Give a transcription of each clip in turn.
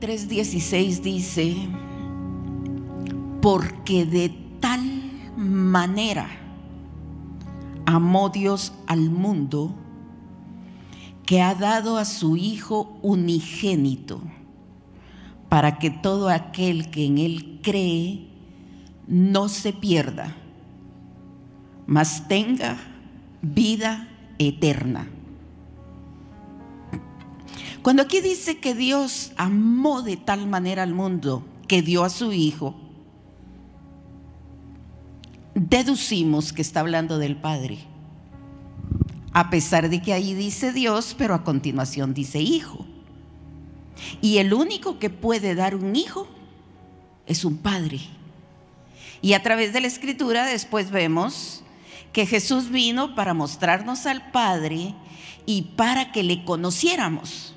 3.16 dice, porque de tal manera amó Dios al mundo que ha dado a su Hijo unigénito, para que todo aquel que en Él cree no se pierda, mas tenga vida eterna. Cuando aquí dice que Dios amó de tal manera al mundo que dio a su Hijo, deducimos que está hablando del Padre. A pesar de que ahí dice Dios, pero a continuación dice Hijo. Y el único que puede dar un hijo es un padre. Y a través de la escritura después vemos que Jesús vino para mostrarnos al Padre y para que le conociéramos.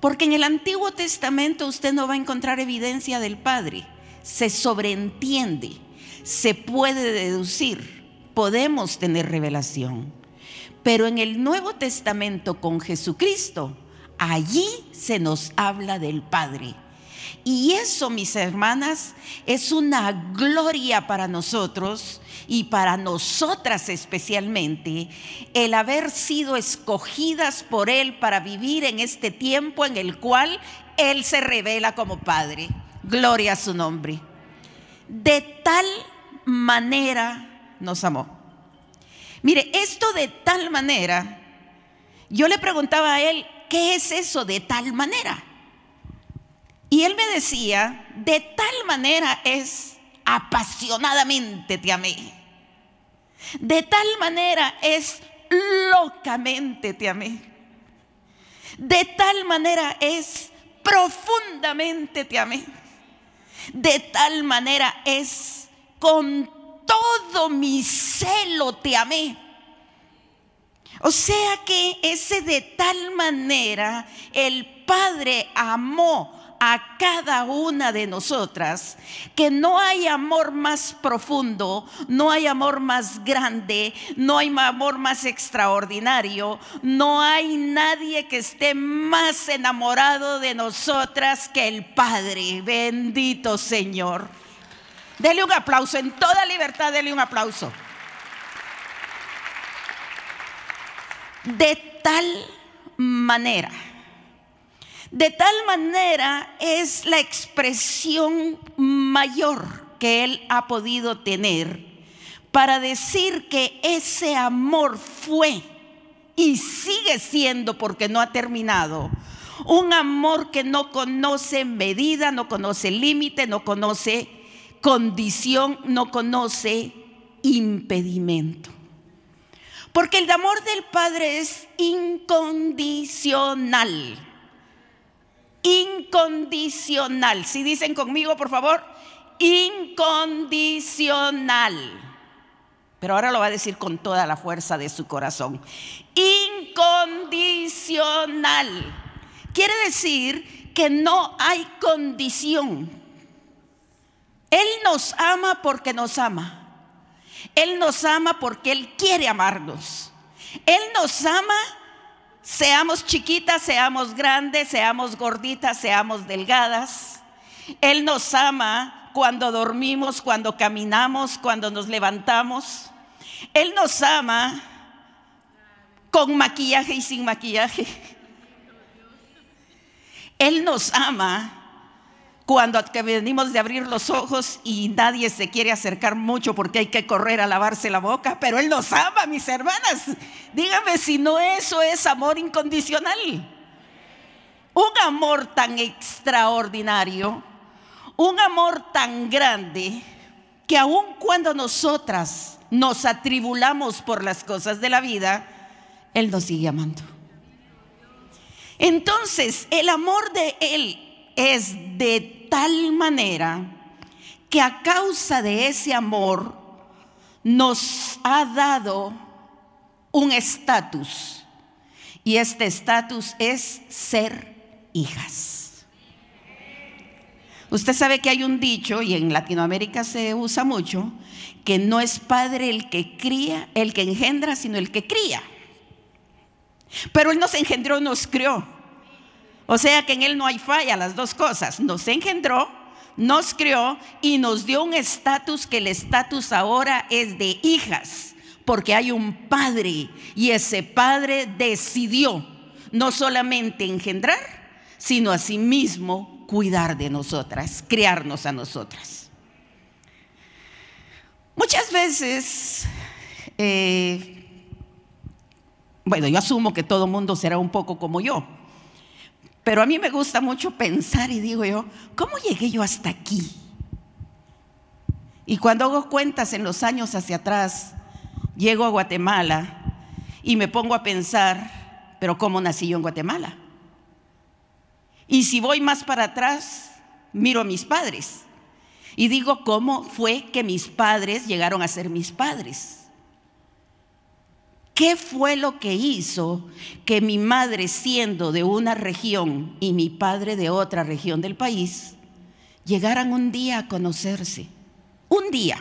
Porque en el Antiguo Testamento usted no va a encontrar evidencia del Padre. Se sobreentiende, se puede deducir, podemos tener revelación. Pero en el Nuevo Testamento con Jesucristo, allí se nos habla del Padre. Y eso, mis hermanas, es una gloria para nosotros y para nosotras especialmente, el haber sido escogidas por Él para vivir en este tiempo en el cual Él se revela como Padre. Gloria a su nombre. De tal manera nos amó. Mire, esto de tal manera, yo le preguntaba a Él, ¿qué es eso de tal manera? Y él me decía, de tal manera es apasionadamente te amé. De tal manera es locamente te amé. De tal manera es profundamente te amé. De tal manera es con todo mi celo te amé. O sea que ese de tal manera el Padre amó a cada una de nosotras que no hay amor más profundo, no hay amor más grande, no hay amor más extraordinario, no hay nadie que esté más enamorado de nosotras que el Padre. Bendito Señor. Dele un aplauso, en toda libertad, dele un aplauso. De tal manera de tal manera es la expresión mayor que él ha podido tener para decir que ese amor fue y sigue siendo porque no ha terminado. Un amor que no conoce medida, no conoce límite, no conoce condición, no conoce impedimento. Porque el amor del Padre es incondicional incondicional. Si dicen conmigo, por favor, incondicional. Pero ahora lo va a decir con toda la fuerza de su corazón. Incondicional. Quiere decir que no hay condición. Él nos ama porque nos ama. Él nos ama porque Él quiere amarnos. Él nos ama Seamos chiquitas, seamos grandes, seamos gorditas, seamos delgadas. Él nos ama cuando dormimos, cuando caminamos, cuando nos levantamos. Él nos ama con maquillaje y sin maquillaje. Él nos ama cuando que venimos de abrir los ojos y nadie se quiere acercar mucho porque hay que correr a lavarse la boca, pero Él nos ama, mis hermanas. Dígame si no eso es amor incondicional. Un amor tan extraordinario, un amor tan grande, que aun cuando nosotras nos atribulamos por las cosas de la vida, Él nos sigue amando. Entonces, el amor de Él es de tal manera que a causa de ese amor nos ha dado un estatus. Y este estatus es ser hijas. Usted sabe que hay un dicho, y en Latinoamérica se usa mucho, que no es padre el que cría, el que engendra, sino el que cría. Pero Él nos engendró, nos crió. O sea que en Él no hay falla, las dos cosas. Nos engendró, nos crió y nos dio un estatus que el estatus ahora es de hijas, porque hay un padre y ese padre decidió no solamente engendrar, sino mismo cuidar de nosotras, criarnos a nosotras. Muchas veces, eh, bueno, yo asumo que todo mundo será un poco como yo pero a mí me gusta mucho pensar y digo yo, ¿cómo llegué yo hasta aquí? Y cuando hago cuentas en los años hacia atrás, llego a Guatemala y me pongo a pensar, pero ¿cómo nací yo en Guatemala? Y si voy más para atrás, miro a mis padres y digo, ¿cómo fue que mis padres llegaron a ser mis padres? ¿Qué fue lo que hizo que mi madre siendo de una región y mi padre de otra región del país llegaran un día a conocerse? Un día.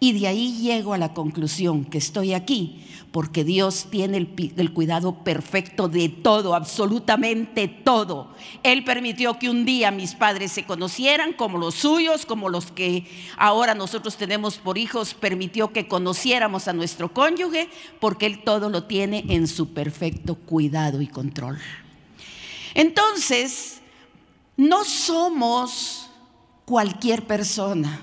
Y de ahí llego a la conclusión que estoy aquí porque Dios tiene el, cuidado perfecto de todo, absolutamente todo. Él permitió que un día mis padres se conocieran como los suyos, como los que ahora nosotros tenemos por hijos, permitió que conociéramos a nuestro cónyuge porque Él todo lo tiene en su perfecto cuidado y control. Entonces, no somos cualquier persona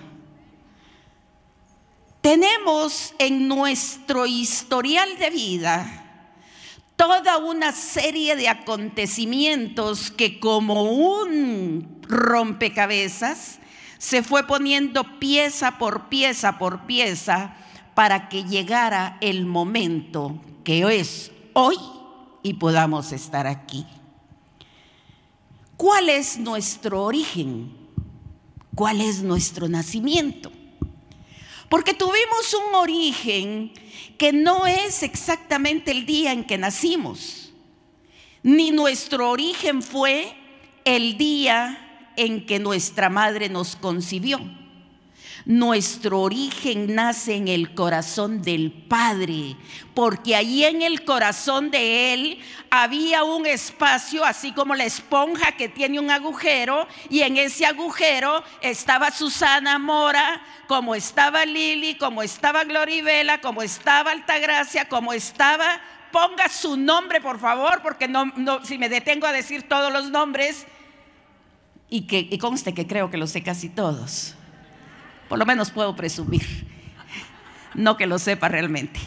tenemos en nuestro historial de vida toda una serie de acontecimientos que como un rompecabezas se fue poniendo pieza por pieza por pieza para que llegara el momento que es hoy y podamos estar aquí. ¿Cuál es nuestro origen? ¿Cuál es nuestro nacimiento? Porque tuvimos un origen que no es exactamente el día en que nacimos, ni nuestro origen fue el día en que nuestra madre nos concibió. Nuestro origen nace en el corazón del Padre, porque allí en el corazón de Él había un espacio, así como la esponja que tiene un agujero, y en ese agujero estaba Susana Mora, como estaba Lili, como estaba Gloribela, como estaba Altagracia, como estaba... Ponga su nombre, por favor, porque si me detengo a decir todos los nombres, y que conste que creo que lo sé casi todos. Por lo menos puedo presumir. No que lo sepa realmente.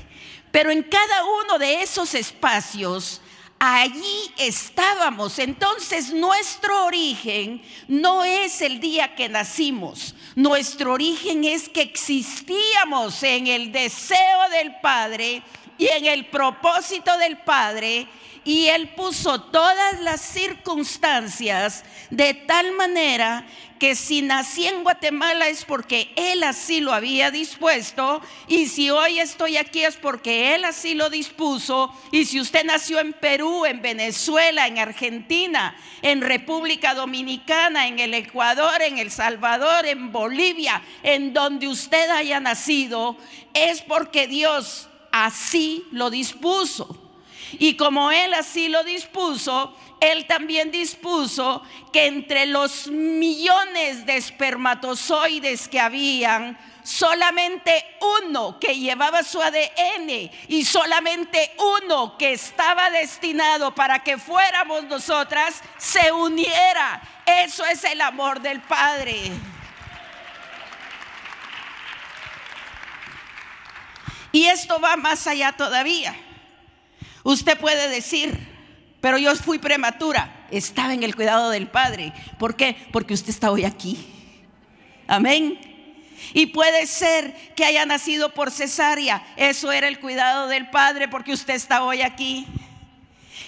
Pero en cada uno de esos espacios, allí estábamos. Entonces nuestro origen no es el día que nacimos. Nuestro origen es que existíamos en el deseo del Padre y en el propósito del Padre, y Él puso todas las circunstancias de tal manera que si nací en Guatemala es porque Él así lo había dispuesto, y si hoy estoy aquí es porque Él así lo dispuso, y si usted nació en Perú, en Venezuela, en Argentina, en República Dominicana, en el Ecuador, en El Salvador, en Bolivia, en donde usted haya nacido, es porque Dios así lo dispuso. Y como Él así lo dispuso, Él también dispuso que entre los millones de espermatozoides que habían, solamente uno que llevaba su ADN y solamente uno que estaba destinado para que fuéramos nosotras, se uniera. Eso es el amor del Padre. Y esto va más allá todavía. Usted puede decir, pero yo fui prematura, estaba en el cuidado del Padre. ¿Por qué? Porque usted está hoy aquí. Amén. Y puede ser que haya nacido por cesárea. Eso era el cuidado del Padre porque usted está hoy aquí.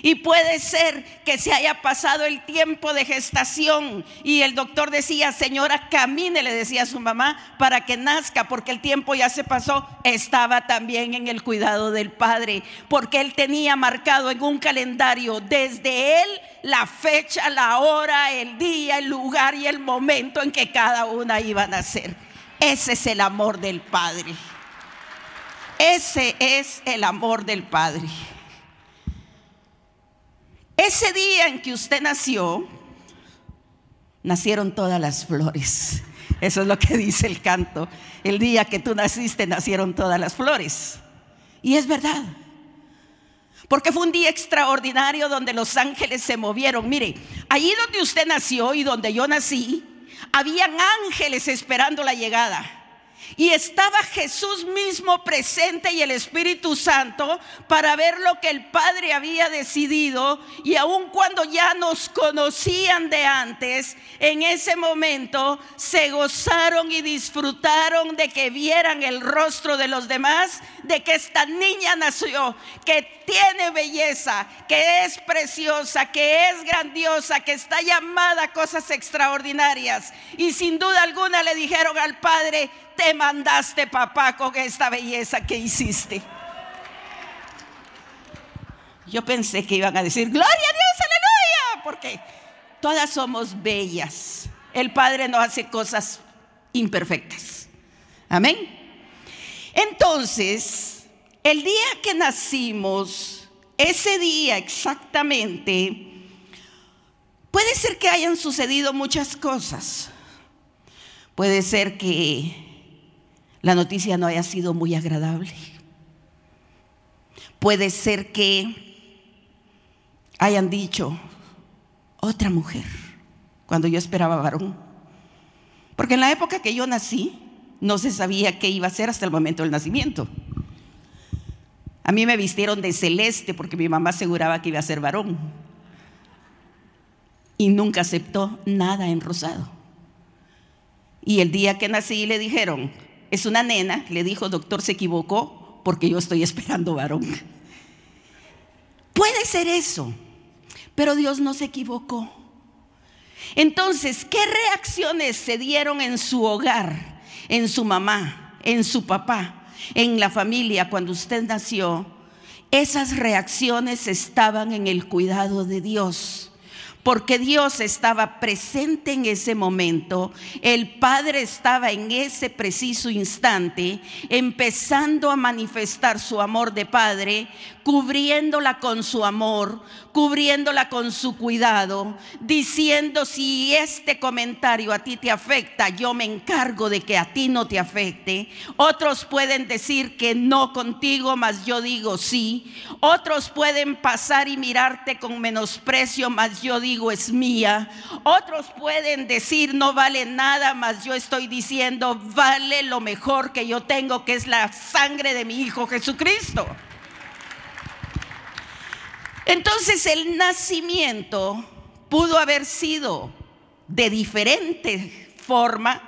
Y puede ser que se haya pasado el tiempo de gestación y el doctor decía, señora, camine, le decía a su mamá, para que nazca, porque el tiempo ya se pasó. Estaba también en el cuidado del padre, porque él tenía marcado en un calendario desde él la fecha, la hora, el día, el lugar y el momento en que cada una iba a nacer. Ese es el amor del padre. Ese es el amor del padre. Ese día en que usted nació, nacieron todas las flores. Eso es lo que dice el canto. El día que tú naciste, nacieron todas las flores. Y es verdad. Porque fue un día extraordinario donde los ángeles se movieron. Mire, allí donde usted nació y donde yo nací, habían ángeles esperando la llegada. Y estaba Jesús mismo presente y el Espíritu Santo para ver lo que el Padre había decidido. Y aun cuando ya nos conocían de antes, en ese momento se gozaron y disfrutaron de que vieran el rostro de los demás, de que esta niña nació, que tiene belleza, que es preciosa, que es grandiosa, que está llamada a cosas extraordinarias. Y sin duda alguna le dijeron al Padre, te mandaste, papá, con esta belleza que hiciste. Yo pensé que iban a decir, gloria a Dios, aleluya, porque todas somos bellas. El Padre nos hace cosas imperfectas. Amén. Entonces, el día que nacimos, ese día exactamente, puede ser que hayan sucedido muchas cosas. Puede ser que la noticia no haya sido muy agradable. Puede ser que hayan dicho otra mujer cuando yo esperaba varón. Porque en la época que yo nací, no se sabía qué iba a ser hasta el momento del nacimiento. A mí me vistieron de celeste porque mi mamá aseguraba que iba a ser varón. Y nunca aceptó nada en rosado. Y el día que nací le dijeron, es una nena, le dijo, doctor, se equivocó porque yo estoy esperando varón. Puede ser eso, pero Dios no se equivocó. Entonces, ¿qué reacciones se dieron en su hogar, en su mamá, en su papá, en la familia cuando usted nació? Esas reacciones estaban en el cuidado de Dios porque Dios estaba presente en ese momento, el Padre estaba en ese preciso instante, empezando a manifestar su amor de Padre, cubriéndola con su amor, cubriéndola con su cuidado, diciendo, si este comentario a ti te afecta, yo me encargo de que a ti no te afecte. Otros pueden decir que no contigo, mas yo digo sí. Otros pueden pasar y mirarte con menosprecio, mas yo digo es mía. Otros pueden decir no vale nada, mas yo estoy diciendo vale lo mejor que yo tengo, que es la sangre de mi Hijo Jesucristo. Entonces el nacimiento pudo haber sido de diferente forma,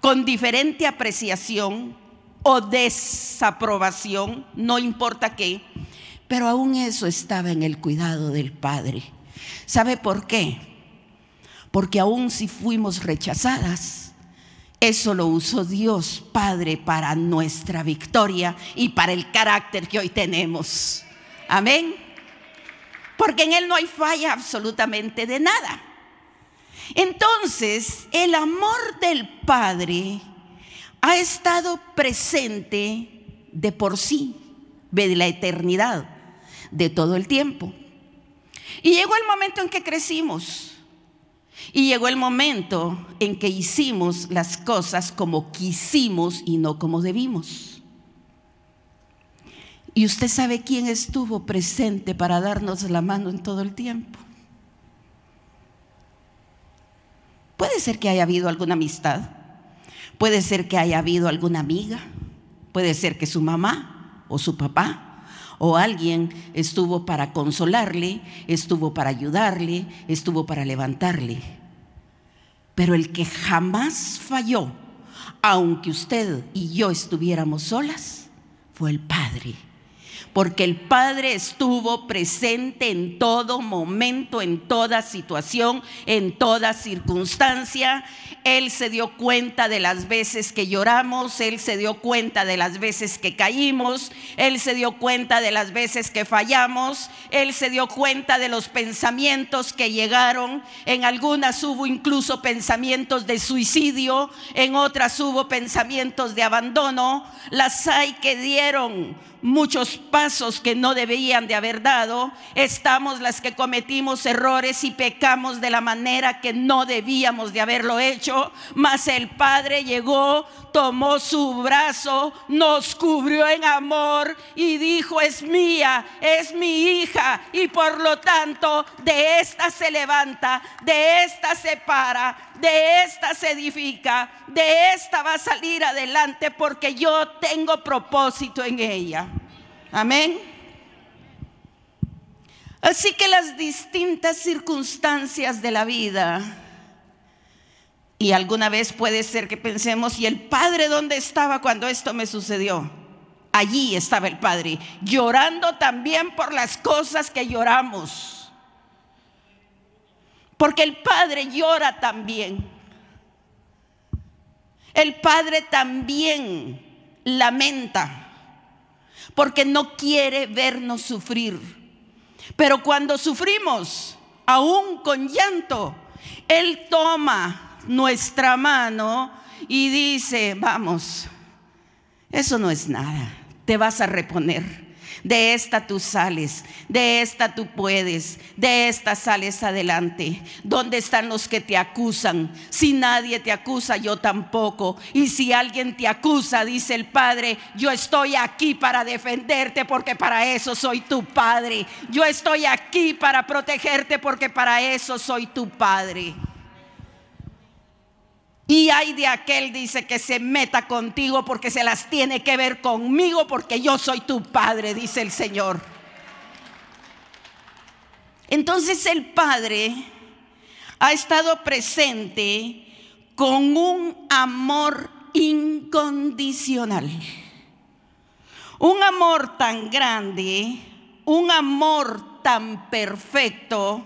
con diferente apreciación o desaprobación, no importa qué, pero aún eso estaba en el cuidado del Padre. ¿Sabe por qué? Porque aun si fuimos rechazadas, eso lo usó Dios Padre para nuestra victoria y para el carácter que hoy tenemos. Amén. Porque en Él no hay falla absolutamente de nada. Entonces, el amor del Padre ha estado presente de por sí, de la eternidad, de todo el tiempo. Y llegó el momento en que crecimos. Y llegó el momento en que hicimos las cosas como quisimos y no como debimos. Y usted sabe quién estuvo presente para darnos la mano en todo el tiempo. Puede ser que haya habido alguna amistad, puede ser que haya habido alguna amiga, puede ser que su mamá o su papá o alguien estuvo para consolarle, estuvo para ayudarle, estuvo para levantarle. Pero el que jamás falló, aunque usted y yo estuviéramos solas, fue el Padre porque el Padre estuvo presente en todo momento, en toda situación, en toda circunstancia. Él se dio cuenta de las veces que lloramos, Él se dio cuenta de las veces que caímos, Él se dio cuenta de las veces que fallamos, Él se dio cuenta de los pensamientos que llegaron. En algunas hubo incluso pensamientos de suicidio, en otras hubo pensamientos de abandono. Las hay que dieron muchos pasos que no debían de haber dado, estamos las que cometimos errores y pecamos de la manera que no debíamos de haberlo hecho, mas el Padre llegó, tomó su brazo, nos cubrió en amor y dijo, es mía, es mi hija, y por lo tanto de esta se levanta, de esta se para, de esta se edifica, de esta va a salir adelante porque yo tengo propósito en ella. Amén. Así que las distintas circunstancias de la vida, y alguna vez puede ser que pensemos, ¿y el Padre dónde estaba cuando esto me sucedió? Allí estaba el Padre, llorando también por las cosas que lloramos porque el Padre llora también. El Padre también lamenta. Porque no quiere vernos sufrir. Pero cuando sufrimos, aún con llanto, Él toma nuestra mano y dice, vamos, eso no es nada, te vas a reponer de esta tú sales, de esta tú puedes, de esta sales adelante. ¿Dónde están los que te acusan? Si nadie te acusa, yo tampoco. Y si alguien te acusa, dice el Padre, yo estoy aquí para defenderte porque para eso soy tu Padre. Yo estoy aquí para protegerte porque para eso soy tu Padre. Y hay de aquel, dice, que se meta contigo porque se las tiene que ver conmigo porque yo soy tu padre, dice el Señor. Entonces el Padre ha estado presente con un amor incondicional. Un amor tan grande, un amor tan perfecto,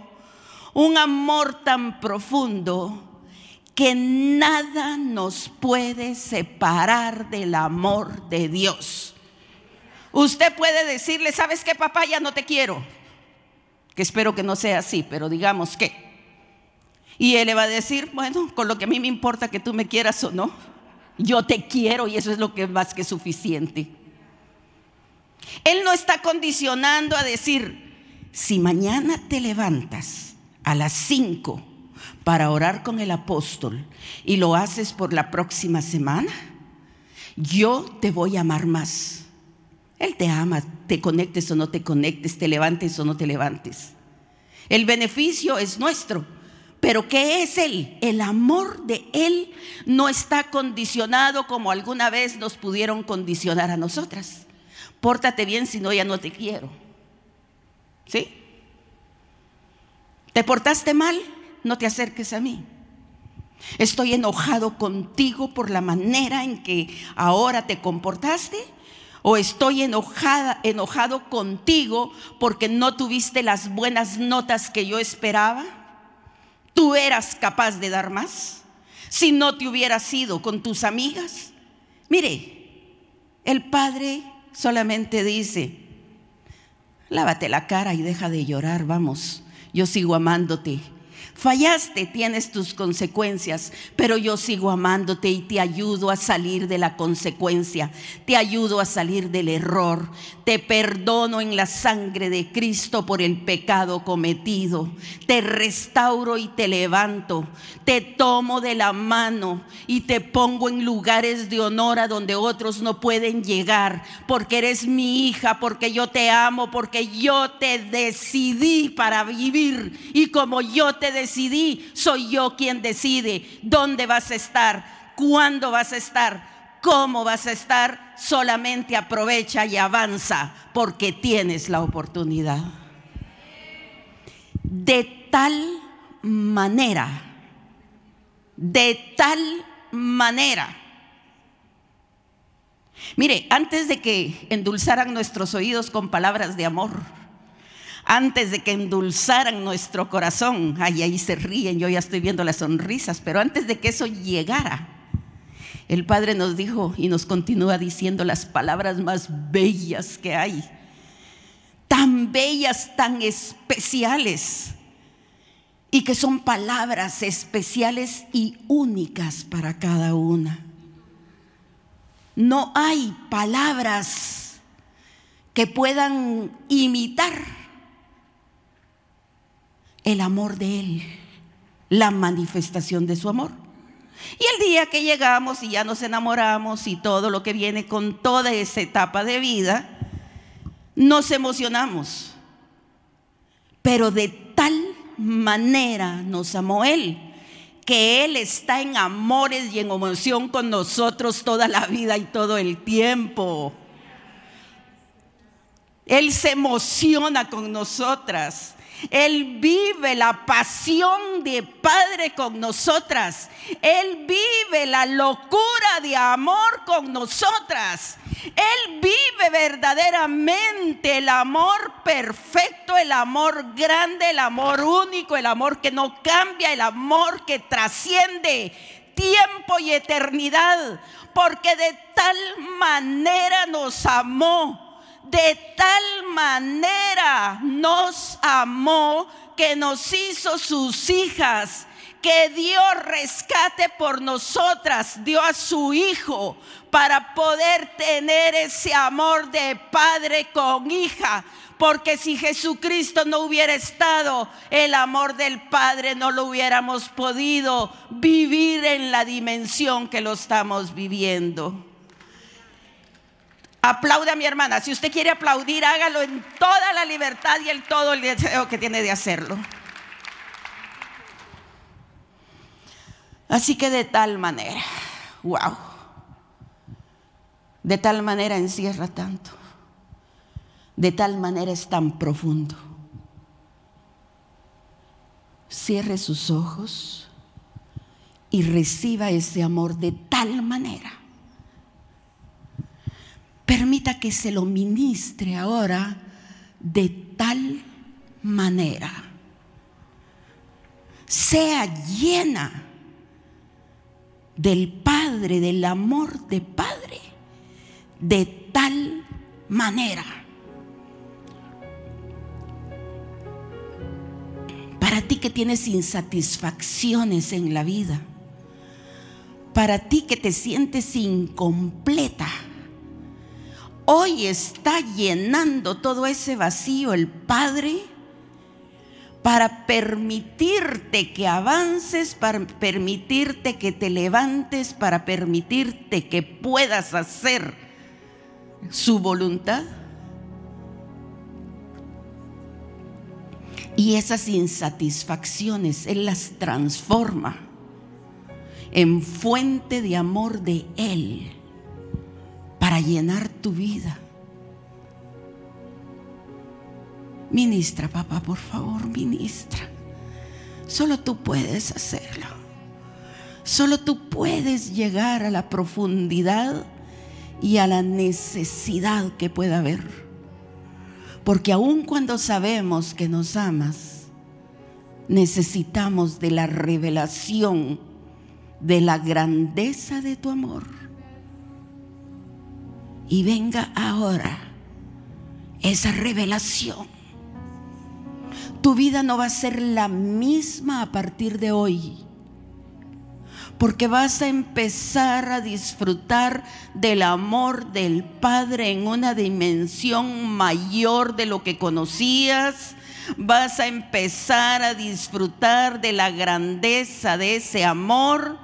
un amor tan profundo que nada nos puede separar del amor de Dios. Usted puede decirle, ¿sabes qué, papá? Ya no te quiero. Que espero que no sea así, pero digamos que. Y él le va a decir, bueno, con lo que a mí me importa que tú me quieras o no, yo te quiero y eso es lo que es más que suficiente. Él no está condicionando a decir, si mañana te levantas a las 5 para orar con el apóstol y lo haces por la próxima semana, yo te voy a amar más. Él te ama, te conectes o no te conectes, te levantes o no te levantes. El beneficio es nuestro. Pero ¿qué es Él? El amor de Él no está condicionado como alguna vez nos pudieron condicionar a nosotras. Pórtate bien, si no, ya no te quiero. ¿Sí? ¿Te portaste mal? no te acerques a mí. Estoy enojado contigo por la manera en que ahora te comportaste. O estoy enojada, enojado contigo porque no tuviste las buenas notas que yo esperaba. Tú eras capaz de dar más si no te hubieras ido con tus amigas. Mire, el padre solamente dice, lávate la cara y deja de llorar, vamos, yo sigo amándote, Fallaste, tienes tus consecuencias, pero yo sigo amándote y te ayudo a salir de la consecuencia, te ayudo a salir del error, te perdono en la sangre de Cristo por el pecado cometido, te restauro y te levanto, te tomo de la mano y te pongo en lugares de honor a donde otros no pueden llegar, porque eres mi hija, porque yo te amo, porque yo te decidí para vivir y como yo te decidí, decidí, soy yo quien decide dónde vas a estar, cuándo vas a estar, cómo vas a estar. Solamente aprovecha y avanza porque tienes la oportunidad. De tal manera, de tal manera. Mire, antes de que endulzaran nuestros oídos con palabras de amor, antes de que endulzaran nuestro corazón, ay, ahí se ríen, yo ya estoy viendo las sonrisas, pero antes de que eso llegara, el Padre nos dijo y nos continúa diciendo las palabras más bellas que hay, tan bellas, tan especiales, y que son palabras especiales y únicas para cada una. No hay palabras que puedan imitar el amor de Él, la manifestación de su amor. Y el día que llegamos y ya nos enamoramos y todo lo que viene con toda esa etapa de vida, nos emocionamos. Pero de tal manera nos amó Él, que Él está en amores y en emoción con nosotros toda la vida y todo el tiempo. Él se emociona con nosotras. Él vive la pasión de Padre con nosotras. Él vive la locura de amor con nosotras. Él vive verdaderamente el amor perfecto, el amor grande, el amor único, el amor que no cambia, el amor que trasciende tiempo y eternidad. Porque de tal manera nos amó de tal manera nos amó que nos hizo sus hijas, que dio rescate por nosotras, dio a su hijo para poder tener ese amor de padre con hija. Porque si Jesucristo no hubiera estado, el amor del Padre no lo hubiéramos podido vivir en la dimensión que lo estamos viviendo. Aplaude a mi hermana. Si usted quiere aplaudir, hágalo en toda la libertad y el todo el deseo que tiene de hacerlo. Así que de tal manera, wow. De tal manera encierra tanto. De tal manera es tan profundo. Cierre sus ojos y reciba ese amor de tal manera permita que se lo ministre ahora de tal manera. Sea llena del Padre, del amor de Padre, de tal manera. Para ti que tienes insatisfacciones en la vida, para ti que te sientes incompleta, hoy está llenando todo ese vacío el Padre para permitirte que avances, para permitirte que te levantes, para permitirte que puedas hacer su voluntad. Y esas insatisfacciones Él las transforma en fuente de amor de Él para llenar tu vida. Ministra, papá, por favor, ministra. Solo tú puedes hacerlo. Solo tú puedes llegar a la profundidad y a la necesidad que pueda haber. Porque aun cuando sabemos que nos amas, necesitamos de la revelación de la grandeza de tu amor y venga ahora esa revelación. Tu vida no va a ser la misma a partir de hoy, porque vas a empezar a disfrutar del amor del Padre en una dimensión mayor de lo que conocías. Vas a empezar a disfrutar de la grandeza de ese amor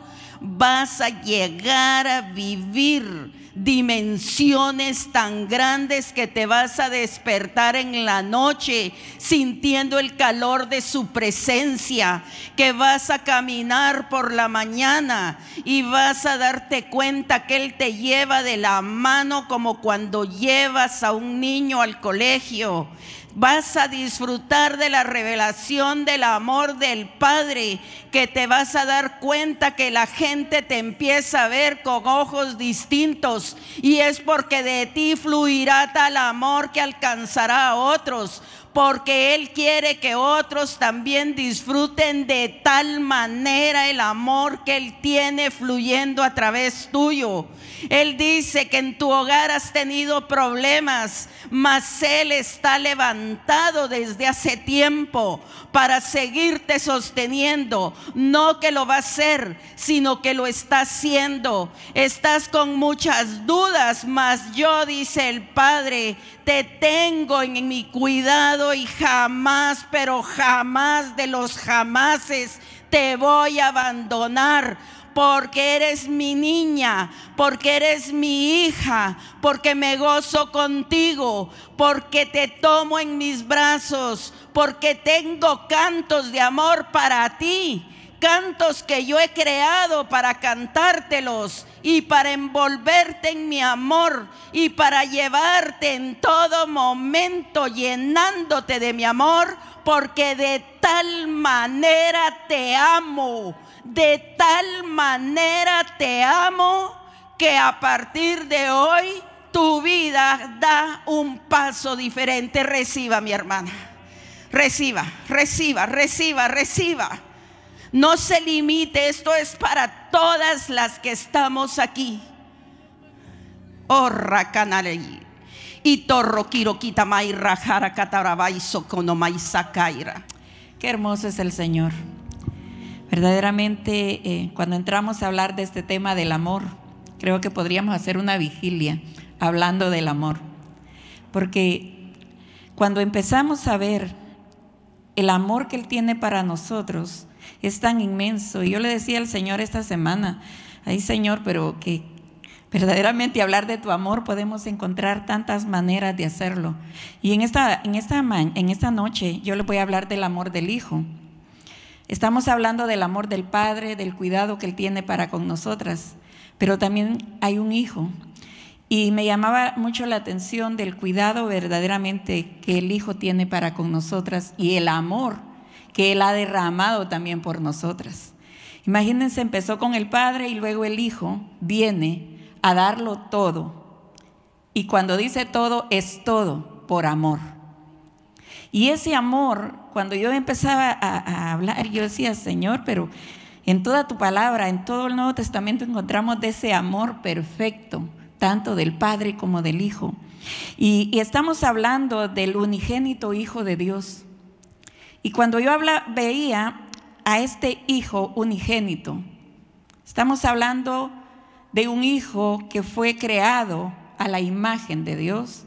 vas a llegar a vivir dimensiones tan grandes que te vas a despertar en la noche sintiendo el calor de su presencia, que vas a caminar por la mañana y vas a darte cuenta que Él te lleva de la mano como cuando llevas a un niño al colegio Vas a disfrutar de la revelación del amor del Padre, que te vas a dar cuenta que la gente te empieza a ver con ojos distintos y es porque de ti fluirá tal amor que alcanzará a otros porque Él quiere que otros también disfruten de tal manera el amor que Él tiene fluyendo a través tuyo. Él dice que en tu hogar has tenido problemas, mas Él está levantado desde hace tiempo para seguirte sosteniendo. No que lo va a hacer, sino que lo está haciendo. Estás con muchas dudas, mas yo, dice el Padre, te tengo en mi cuidado y jamás, pero jamás de los jamases te voy a abandonar porque eres mi niña, porque eres mi hija, porque me gozo contigo, porque te tomo en mis brazos, porque tengo cantos de amor para ti cantos que yo he creado para cantártelos y para envolverte en mi amor y para llevarte en todo momento llenándote de mi amor, porque de tal manera te amo, de tal manera te amo que a partir de hoy tu vida da un paso diferente. Reciba, mi hermana. Reciba, reciba, reciba, reciba. No se limite, esto es para todas las que estamos aquí. Oh, Y torro mai rajara katarabai Qué hermoso es el Señor. Verdaderamente, eh, cuando entramos a hablar de este tema del amor, creo que podríamos hacer una vigilia hablando del amor. Porque cuando empezamos a ver el amor que Él tiene para nosotros, es tan inmenso. Y yo le decía al Señor esta semana, ay Señor, pero que verdaderamente hablar de tu amor podemos encontrar tantas maneras de hacerlo. Y en esta, en esta, en esta noche yo le voy a hablar del amor del Hijo. Estamos hablando del amor del Padre, del cuidado que Él tiene para con nosotras, pero también hay un Hijo. Y me llamaba mucho la atención del cuidado verdaderamente que el Hijo tiene para con nosotras y el amor que Él ha derramado también por nosotras. Imagínense, empezó con el Padre y luego el Hijo viene a darlo todo. Y cuando dice todo, es todo por amor. Y ese amor, cuando yo empezaba a, hablar, yo decía, Señor, pero en toda tu palabra, en todo el Nuevo Testamento encontramos ese amor perfecto, tanto del Padre como del Hijo. y, estamos hablando del unigénito Hijo de Dios. Y cuando yo habla, veía a este hijo unigénito, estamos hablando de un hijo que fue creado a la imagen de Dios,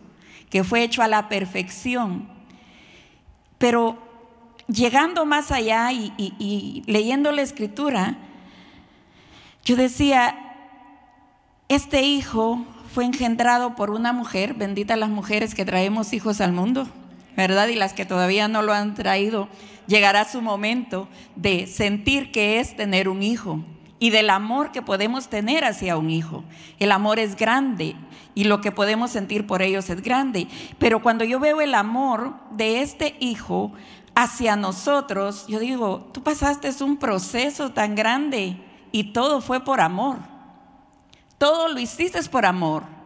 que fue hecho a la perfección. Pero llegando más allá y, y leyendo la escritura, yo decía, este hijo fue engendrado por una mujer, bendita las mujeres que traemos hijos al mundo. ¿verdad? Y las que todavía no lo han traído, llegará su momento de sentir que es tener un hijo y del amor que podemos tener hacia un hijo. El amor es grande y lo que podemos sentir por ellos es grande. Pero cuando yo veo el amor de este hijo hacia nosotros, yo digo, tú pasaste un proceso tan grande y todo fue por amor. Todo lo hiciste por amor.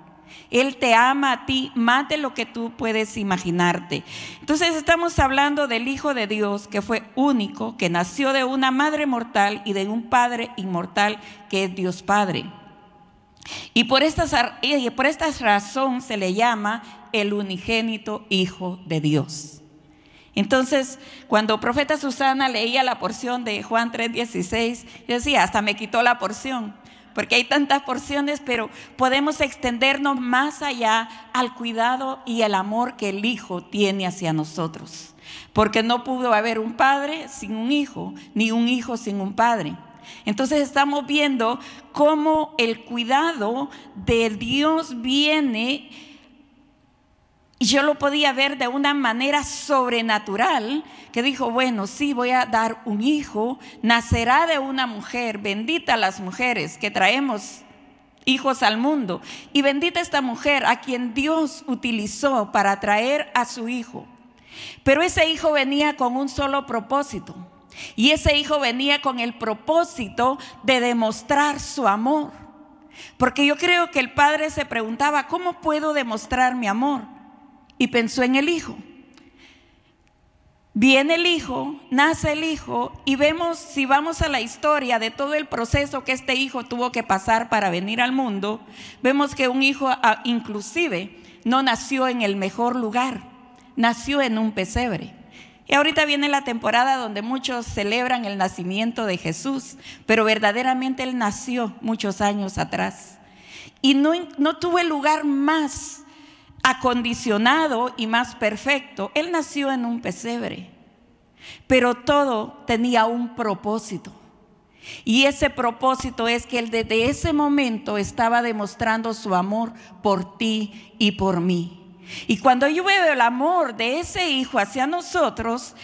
Él te ama a ti más de lo que tú puedes imaginarte. Entonces estamos hablando del Hijo de Dios que fue único, que nació de una madre mortal y de un Padre inmortal que es Dios Padre. Y por, estas, y esta razón se le llama el unigénito Hijo de Dios. Entonces, cuando profeta Susana leía la porción de Juan 3:16, decía, hasta me quitó la porción porque hay tantas porciones, pero podemos extendernos más allá al cuidado y el amor que el Hijo tiene hacia nosotros. Porque no pudo haber un padre sin un hijo, ni un hijo sin un padre. Entonces estamos viendo cómo el cuidado de Dios viene y yo lo podía ver de una manera sobrenatural, que dijo, bueno, sí, voy a dar un hijo, nacerá de una mujer, bendita las mujeres que traemos hijos al mundo, y bendita esta mujer a quien Dios utilizó para traer a su hijo. Pero ese hijo venía con un solo propósito, y ese hijo venía con el propósito de demostrar su amor. Porque yo creo que el padre se preguntaba, ¿cómo puedo demostrar mi amor? y pensó en el hijo. Viene el hijo, nace el hijo y vemos si vamos a la historia de todo el proceso que este hijo tuvo que pasar para venir al mundo, vemos que un hijo ah, inclusive no nació en el mejor lugar, nació en un pesebre. Y ahorita viene la temporada donde muchos celebran el nacimiento de Jesús, pero verdaderamente él nació muchos años atrás y no, no tuvo el lugar más acondicionado y más perfecto. Él nació en un pesebre, pero todo tenía un propósito. Y ese propósito es que Él desde ese momento estaba demostrando su amor por ti y por mí. Y cuando yo veo el amor de ese hijo hacia nosotros,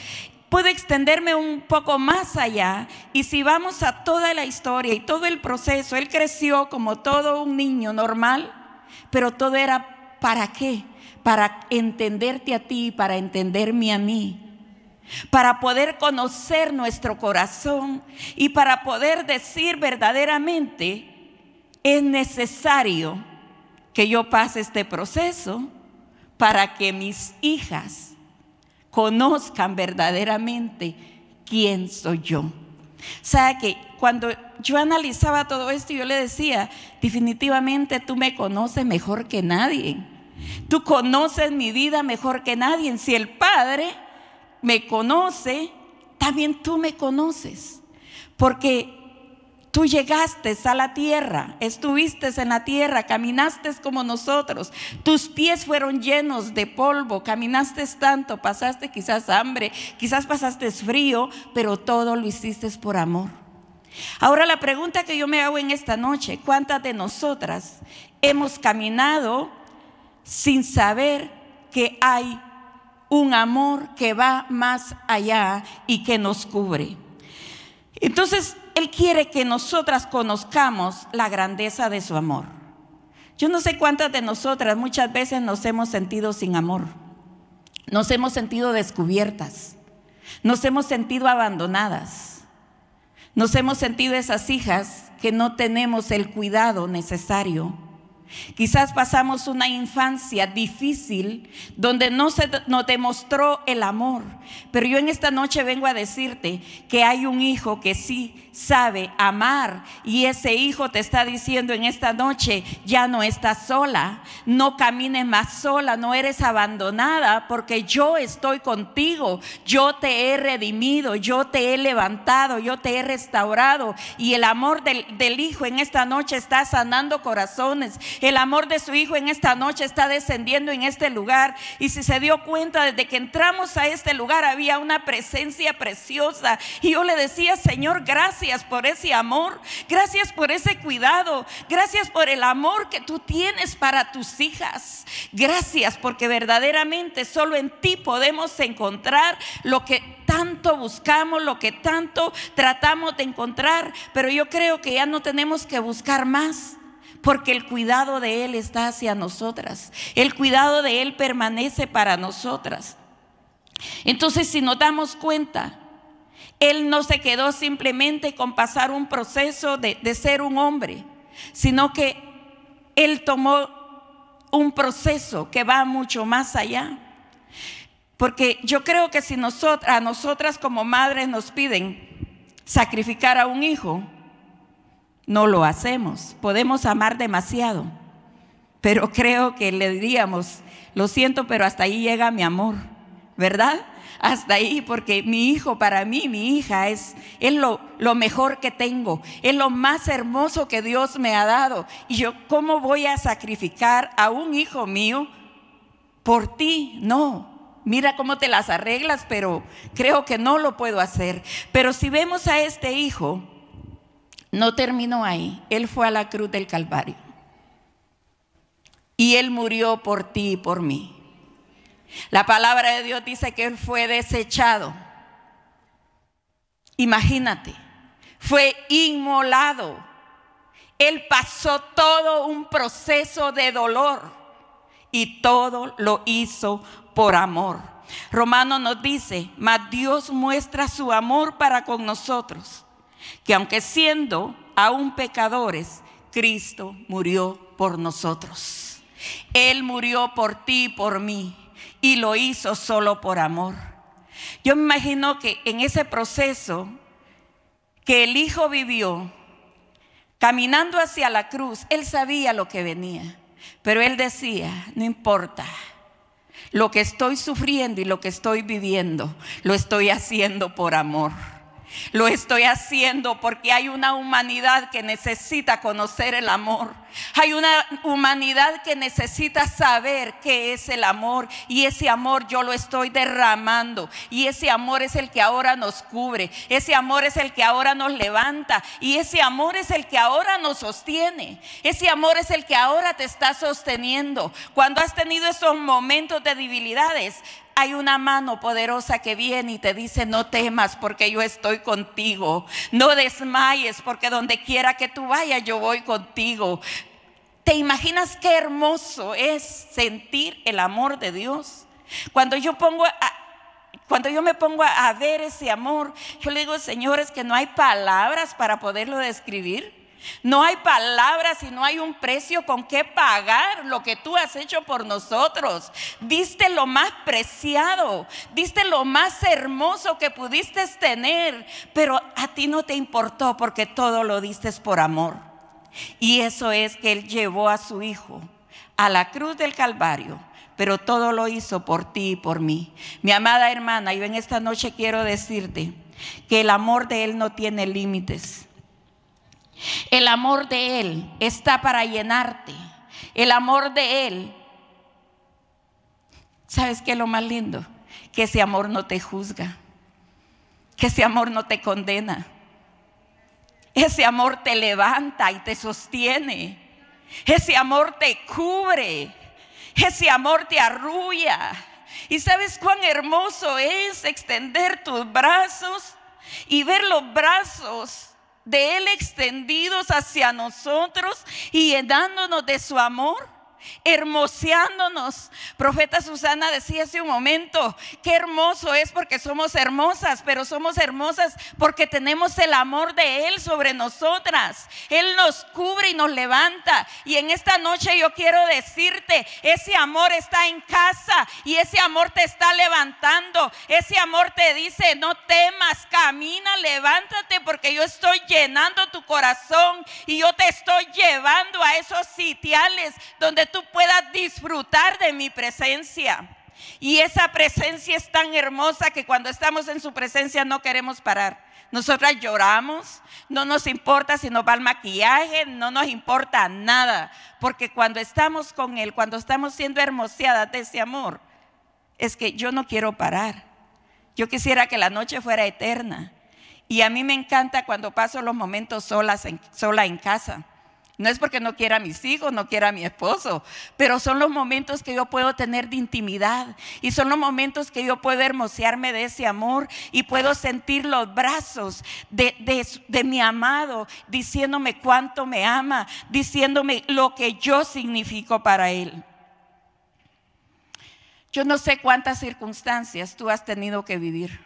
puedo extenderme un poco más allá. Y si vamos a toda la historia y todo el proceso, Él creció como todo un niño normal, pero todo era ¿para qué? Para entenderte a ti, para entenderme a mí, para poder conocer nuestro corazón y para poder decir verdaderamente, es necesario que yo pase este proceso para que mis hijas conozcan verdaderamente quién soy yo. O sea que cuando yo analizaba todo esto, yo le decía, definitivamente tú me conoces mejor que nadie. Tú conoces mi vida mejor que nadie. Si el Padre me conoce, también tú me conoces. Porque Tú llegaste a la tierra, estuviste en la tierra, caminaste como nosotros, tus pies fueron llenos de polvo, caminaste tanto, pasaste quizás hambre, quizás pasaste frío, pero todo lo hiciste por amor. Ahora la pregunta que yo me hago en esta noche, ¿cuántas de nosotras hemos caminado sin saber que hay un amor que va más allá y que nos cubre? Entonces, él quiere que nosotras conozcamos la grandeza de su amor. Yo no sé cuántas de nosotras muchas veces nos hemos sentido sin amor, nos hemos sentido descubiertas, nos hemos sentido abandonadas, nos hemos sentido esas hijas que no tenemos el cuidado necesario Quizás pasamos una infancia difícil donde no se nos demostró el amor, pero yo en esta noche vengo a decirte que hay un hijo que sí sabe amar. Y ese hijo te está diciendo en esta noche, ya no estás sola, no camines más sola, no eres abandonada, porque yo estoy contigo, yo te he redimido, yo te he levantado, yo te he restaurado. Y el amor del, hijo en esta noche está sanando corazones, el amor de su hijo en esta noche está descendiendo en este lugar. Y si se dio cuenta, desde que entramos a este lugar había una presencia preciosa. Y yo le decía, Señor, gracias por ese amor, gracias por ese cuidado, gracias por el amor que tú tienes para tus hijas. Gracias porque verdaderamente solo en ti podemos encontrar lo que tanto buscamos, lo que tanto tratamos de encontrar, pero yo creo que ya no tenemos que buscar más porque el cuidado de Él está hacia nosotras, el cuidado de Él permanece para nosotras. Entonces, si nos damos cuenta, él no se quedó simplemente con pasar un proceso de, ser un hombre, sino que Él tomó un proceso que va mucho más allá. Porque yo creo que si a nosotras como madres nos piden sacrificar a un hijo, no lo hacemos. Podemos amar demasiado, pero creo que le diríamos, lo siento, pero hasta ahí llega mi amor, ¿verdad? hasta ahí porque mi hijo, para mí, mi hija, es, es lo, lo mejor que tengo, es lo más hermoso que Dios me ha dado. Y yo, ¿cómo voy a sacrificar a un hijo mío por ti? No, mira cómo te las arreglas, pero creo que no lo puedo hacer. Pero si vemos a este hijo, no terminó ahí, él fue a la cruz del Calvario. Y él murió por ti y por mí. La palabra de Dios dice que él fue desechado. Imagínate, fue inmolado. Él pasó todo un proceso de dolor y todo lo hizo por amor. Romano nos dice, mas Dios muestra su amor para con nosotros, que aunque siendo aún pecadores, Cristo murió por nosotros. Él murió por ti y por mí y lo hizo solo por amor. Yo me imagino que en ese proceso que el Hijo vivió, caminando hacia la cruz, él sabía lo que venía, pero él decía, no importa. Lo que estoy sufriendo y lo que estoy viviendo, lo estoy haciendo por amor. Lo estoy haciendo porque hay una humanidad que necesita conocer el amor. Hay una humanidad que necesita saber qué es el amor. Y ese amor yo lo estoy derramando. Y ese amor es el que ahora nos cubre. Ese amor es el que ahora nos levanta. Y ese amor es el que ahora nos sostiene. Ese amor es el que ahora te está sosteniendo. Cuando has tenido esos momentos de debilidades, hay una mano poderosa que viene y te dice, no temas porque yo estoy contigo. No desmayes porque donde quiera que tú vayas, yo voy contigo. ¿Te imaginas qué hermoso es sentir el amor de Dios? Cuando yo pongo a, cuando yo me pongo a, ver ese amor, yo le digo, señores que no hay palabras para poderlo describir. No hay palabras y no hay un precio con que pagar lo que tú has hecho por nosotros. Diste lo más preciado, diste lo más hermoso que pudiste tener, pero a ti no te importó porque todo lo diste por amor. Y eso es que Él llevó a su Hijo a la cruz del Calvario pero todo lo hizo por ti y por mí. Mi amada hermana, yo en esta noche quiero decirte que el amor de Él no tiene límites. El amor de Él está para llenarte. El amor de Él. ¿Sabes qué es lo más lindo? Que ese amor no te juzga. Que ese amor no te condena. Ese amor te levanta y te sostiene. Ese amor te cubre. Ese amor te arrulla. Y sabes cuán hermoso es extender tus brazos y ver los brazos de Él extendidos hacia nosotros y llenándonos de su amor? hermoseándonos. Profeta Susana decía hace un momento, qué hermoso es porque somos hermosas, pero somos hermosas porque tenemos el amor de Él sobre nosotras. Él nos cubre y nos levanta. Y en esta noche yo quiero decirte, ese amor está en casa y ese amor te está levantando. Ese amor te dice, no temas, camina, levántate porque yo estoy llenando tu corazón y yo te estoy llevando a esos sitiales donde tú puedas disfrutar de mi presencia. Y esa presencia es tan hermosa que cuando estamos en su presencia no queremos parar. Nosotras lloramos, no nos importa si nos va el maquillaje, no nos importa nada, porque cuando estamos con Él, cuando estamos siendo hermoseadas de ese amor, es que yo no quiero parar. Yo quisiera que la noche fuera eterna. Y a mí me encanta cuando paso los momentos solas sola en casa no es porque no quiera a mis hijos, no quiera a mi esposo, pero son los momentos que yo puedo tener de intimidad y son los momentos que yo puedo hermosearme de ese amor y puedo sentir los brazos de, de mi amado diciéndome cuánto me ama, diciéndome lo que yo significo para él. Yo no sé cuántas circunstancias tú has tenido que vivir.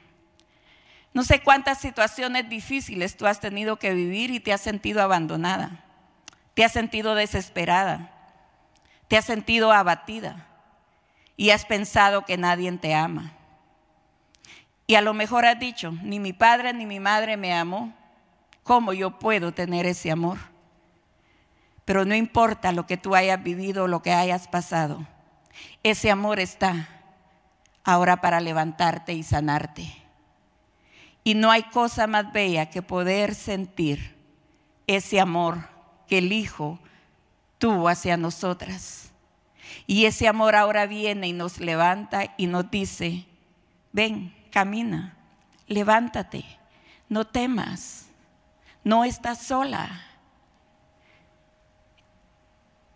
No sé cuántas situaciones difíciles tú has tenido que vivir y te has sentido abandonada. Te has sentido desesperada. Te has sentido abatida. Y has pensado que nadie te ama. Y a lo mejor has dicho, ni mi padre ni mi madre me amó. ¿Cómo yo puedo tener ese amor? Pero no importa lo que tú hayas vivido o lo que hayas pasado. Ese amor está ahora para levantarte y sanarte. Y no hay cosa más bella que poder sentir ese amor que el Hijo tuvo hacia nosotras. Y ese amor ahora viene y nos levanta y nos dice, ven, camina, levántate, no temas, no estás sola.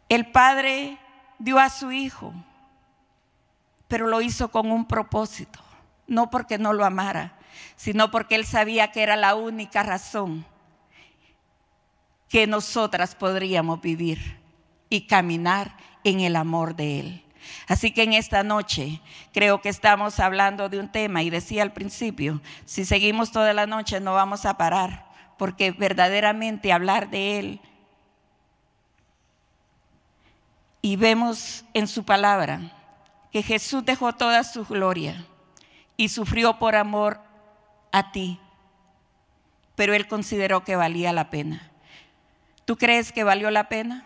El Padre dio a su Hijo, pero lo hizo con un propósito, no porque no lo amara, sino porque él sabía que era la única razón que nosotras podríamos vivir y caminar en el amor de Él. Así que en esta noche creo que estamos hablando de un tema y decía al principio, si seguimos toda la noche no vamos a parar, porque verdaderamente hablar de Él y vemos en su palabra que Jesús dejó toda su gloria y sufrió por amor a ti, pero Él consideró que valía la pena. ¿Tú crees que valió la pena?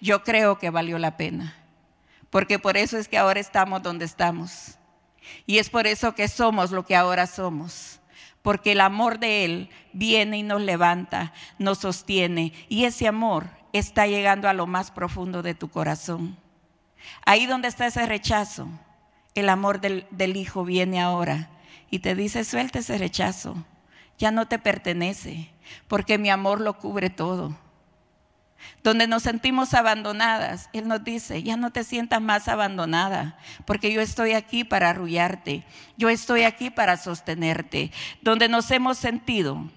Yo creo que valió la pena, porque por eso es que ahora estamos donde estamos. Y es por eso que somos lo que ahora somos, porque el amor de Él viene y nos levanta, nos sostiene, y ese amor está llegando a lo más profundo de tu corazón. Ahí donde está ese rechazo, el amor del, Hijo viene ahora y te dice, suelta ese rechazo, ya no te pertenece, porque mi amor lo cubre todo. Donde nos sentimos abandonadas, Él nos dice, ya no te sientas más abandonada, porque yo estoy aquí para arrullarte, yo estoy aquí para sostenerte. Donde nos hemos sentido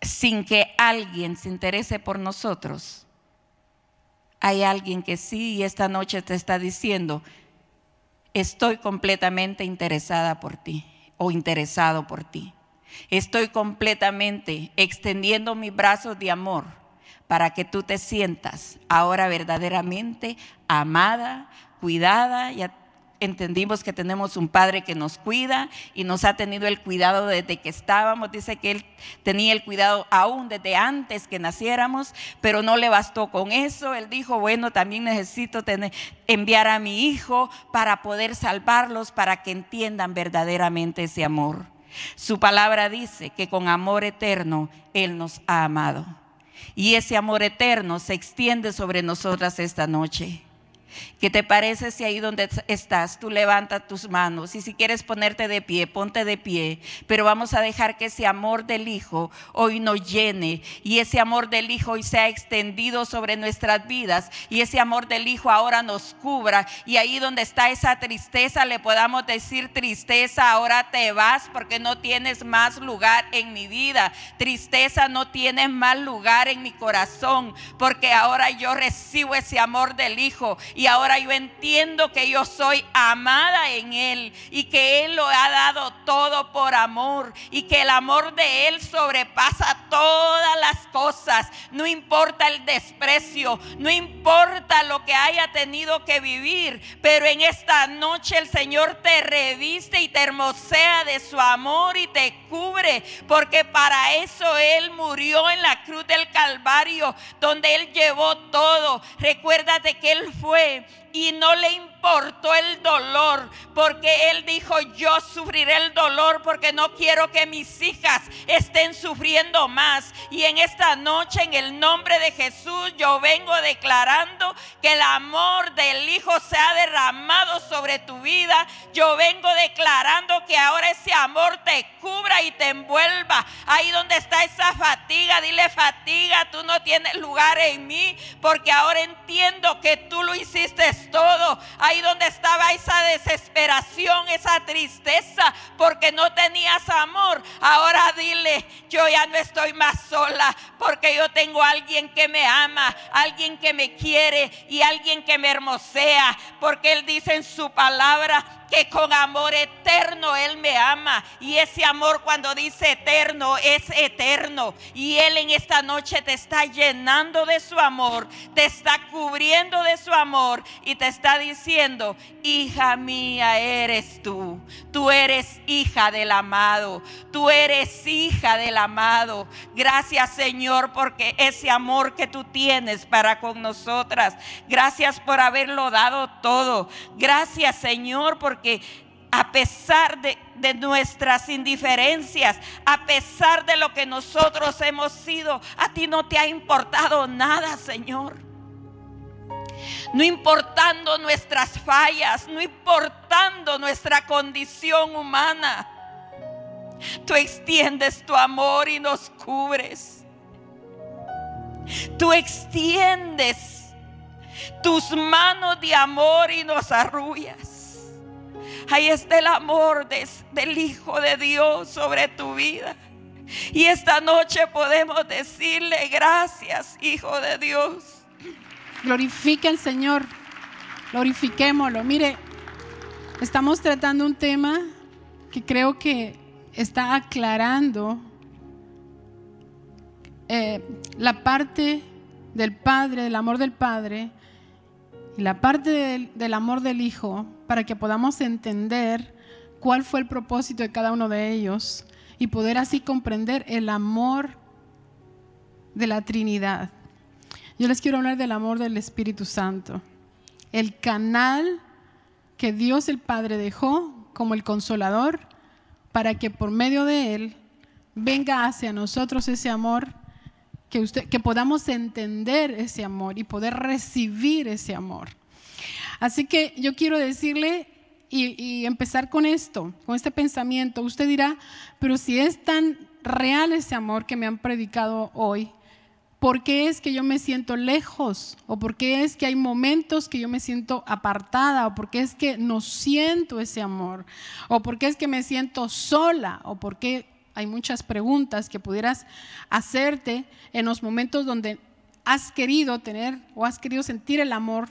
sin que alguien se interese por nosotros, hay alguien que sí y esta noche te está diciendo, estoy completamente interesada por ti o interesado por ti. Estoy completamente extendiendo mis brazos de amor para que tú te sientas ahora verdaderamente amada, cuidada y atendida entendimos que tenemos un Padre que nos cuida y nos ha tenido el cuidado desde que estábamos. Dice que Él tenía el cuidado aún desde antes que naciéramos, pero no le bastó con eso. Él dijo, bueno, también necesito enviar a mi Hijo para poder salvarlos, para que entiendan verdaderamente ese amor. Su palabra dice que con amor eterno Él nos ha amado. Y ese amor eterno se extiende sobre nosotras esta noche. ¿Qué te parece si ahí donde estás tú levantas tus manos y si quieres ponerte de pie, ponte de pie, pero vamos a dejar que ese amor del Hijo hoy nos llene y ese amor del Hijo hoy sea extendido sobre nuestras vidas y ese amor del Hijo ahora nos cubra y ahí donde está esa tristeza le podamos decir tristeza, ahora te vas porque no tienes más lugar en mi vida, tristeza no tienes más lugar en mi corazón porque ahora yo recibo ese amor del Hijo y y ahora yo entiendo que yo soy amada en Él y que Él lo ha dado todo por amor y que el amor de Él sobrepasa todas las cosas. No importa el desprecio, no importa lo que haya tenido que vivir, pero en esta noche el Señor te reviste y te hermosea de su amor y te cubre, porque para eso Él murió en la cruz del Calvario, donde Él llevó todo. Recuérdate que Él fue y no le importa soportó el dolor, porque él dijo, yo sufriré el dolor porque no quiero que mis hijas estén sufriendo más. Y en esta noche, en el nombre de Jesús, yo vengo declarando que el amor del Hijo se ha derramado sobre tu vida. Yo vengo declarando que ahora ese amor te cubra y te envuelva. Ahí donde está esa fatiga, dile fatiga, tú no tienes lugar en mí, porque ahora entiendo que tú lo hiciste todo. Ahí ahí donde estaba esa desesperación, esa tristeza, porque no tenías amor, ahora dile, yo ya no estoy más sola, porque yo tengo a alguien que me ama, alguien que me quiere y alguien que me hermosea, porque Él dice en su palabra, que con amor eterno Él me ama. Y ese amor cuando dice eterno es eterno. Y Él en esta noche te está llenando de su amor, te está cubriendo de su amor y te está diciendo, hija mía eres tú. Tú eres hija del amado. Tú eres hija del amado. Gracias Señor porque ese amor que tú tienes para con nosotras. Gracias por haberlo dado todo. Gracias Señor porque a pesar de, de, nuestras indiferencias, a pesar de lo que nosotros hemos sido, a ti no te ha importado nada, Señor. No importando nuestras fallas, no importando nuestra condición humana, tú extiendes tu amor y nos cubres. Tú extiendes tus manos de amor y nos arrullas. Ahí está el amor del Hijo de Dios sobre tu vida. Y esta noche podemos decirle gracias, Hijo de Dios. Glorifica al Señor. Glorifiquémoslo. Mire, estamos tratando un tema que creo que está aclarando eh, la parte del Padre, del amor del Padre, y la parte del amor del Hijo, para que podamos entender cuál fue el propósito de cada uno de ellos y poder así comprender el amor de la Trinidad. Yo les quiero hablar del amor del Espíritu Santo, el canal que Dios el Padre dejó como el consolador para que por medio de él venga hacia nosotros ese amor, que, que podamos entender ese amor y poder recibir ese amor. Así que yo quiero decirle y, empezar con esto, con este pensamiento. Usted dirá, pero si es tan real ese amor que me han predicado hoy, ¿por qué es que yo me siento lejos? ¿O por qué es que hay momentos que yo me siento apartada? ¿O por qué es que no siento ese amor? ¿O por qué es que me siento sola? ¿O por qué hay muchas preguntas que pudieras hacerte en los momentos donde has querido tener o has querido sentir el amor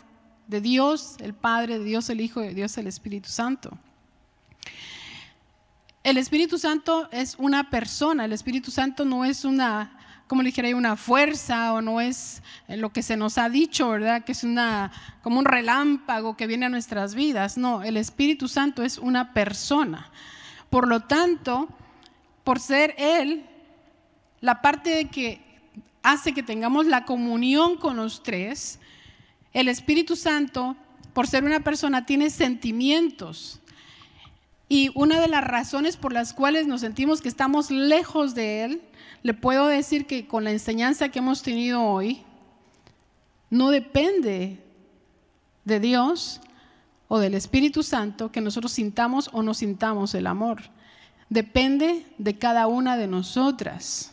de Dios el Padre, de Dios el Hijo, de Dios el Espíritu Santo. El Espíritu Santo es una persona, el Espíritu Santo no es una, como le dijera, una fuerza o no es eh, lo que se nos ha dicho, ¿verdad? Que es una, como un relámpago que viene a nuestras vidas. No, el Espíritu Santo es una persona. Por lo tanto, por ser Él, la parte de que hace que tengamos la comunión con los tres, el Espíritu Santo, por ser una persona, tiene sentimientos. Y una de las razones por las cuales nos sentimos que estamos lejos de Él, le puedo decir que con la enseñanza que hemos tenido hoy, no depende de Dios o del Espíritu Santo que nosotros sintamos o no sintamos el amor. Depende de cada una de nosotras.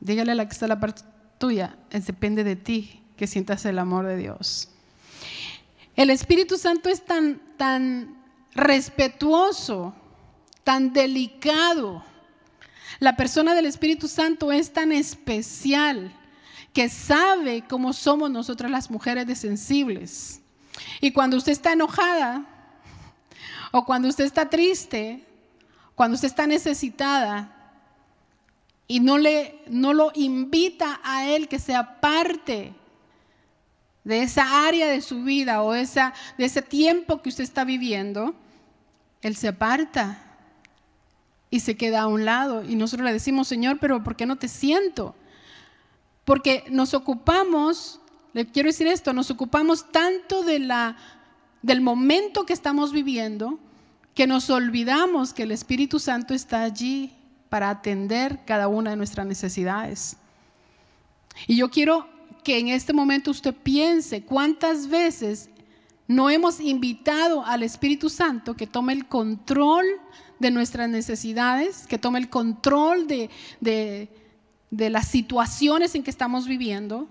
Dígale a la que está la parte tuya, es depende de ti que sientas el amor de Dios. El Espíritu Santo es tan, tan respetuoso, tan delicado. La persona del Espíritu Santo es tan especial que sabe cómo somos nosotras las mujeres de sensibles. Y cuando usted está enojada, o cuando usted está triste, cuando usted está necesitada, y no, le, no lo invita a Él que sea parte de esa área de su vida o esa, de ese tiempo que usted está viviendo, Él se aparta y se queda a un lado. Y nosotros le decimos, Señor, pero ¿por qué no te siento? Porque nos ocupamos, le quiero decir esto, nos ocupamos tanto de la, del momento que estamos viviendo que nos olvidamos que el Espíritu Santo está allí para atender cada una de nuestras necesidades. Y yo quiero que en este momento usted piense cuántas veces no hemos invitado al Espíritu Santo que tome el control de nuestras necesidades, que tome el control de, las situaciones en que estamos viviendo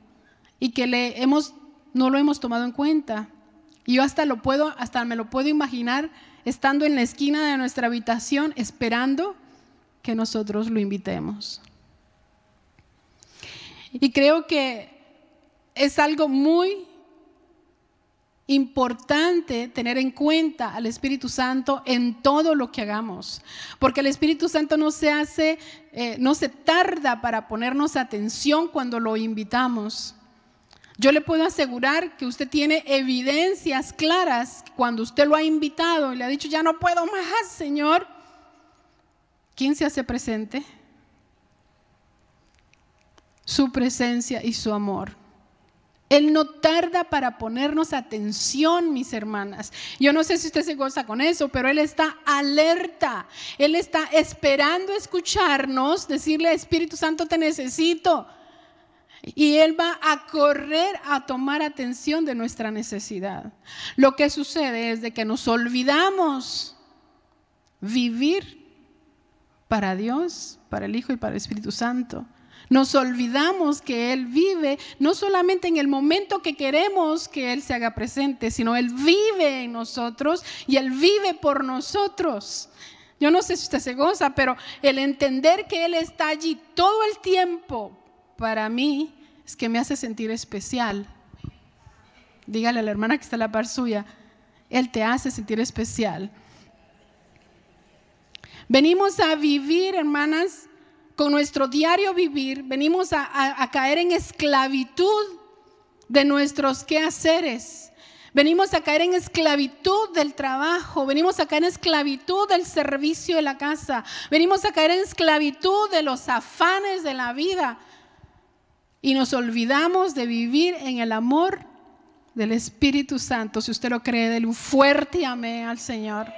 y que le hemos, no lo hemos tomado en cuenta. Y yo hasta, lo puedo, hasta me lo puedo imaginar estando en la esquina de nuestra habitación esperando que nosotros lo invitemos. Y creo que es algo muy importante tener en cuenta al Espíritu Santo en todo lo que hagamos, porque el Espíritu Santo no se hace, eh, no se tarda para ponernos atención cuando lo invitamos. Yo le puedo asegurar que usted tiene evidencias claras cuando usted lo ha invitado y le ha dicho, ya no puedo más, Señor. ¿Quién se hace presente? Su presencia y su amor. Él no tarda para ponernos atención, mis hermanas. Yo no sé si usted se goza con eso, pero Él está alerta. Él está esperando escucharnos, decirle, Espíritu Santo, te necesito. Y Él va a correr a tomar atención de nuestra necesidad. Lo que sucede es de que nos olvidamos vivir para Dios, para el Hijo y para el Espíritu Santo. Nos olvidamos que Él vive no solamente en el momento que queremos que Él se haga presente, sino Él vive en nosotros y Él vive por nosotros. Yo no sé si usted se goza, pero el entender que Él está allí todo el tiempo, para mí, es que me hace sentir especial. Dígale a la hermana que está a la par suya, Él te hace sentir especial. Venimos a vivir, hermanas, con nuestro diario vivir, venimos a, caer en esclavitud de nuestros quehaceres. Venimos a caer en esclavitud del trabajo, venimos a caer en esclavitud del servicio de la casa, venimos a caer en esclavitud de los afanes de la vida y nos olvidamos de vivir en el amor del Espíritu Santo. Si usted lo cree, déle un fuerte amén al Señor.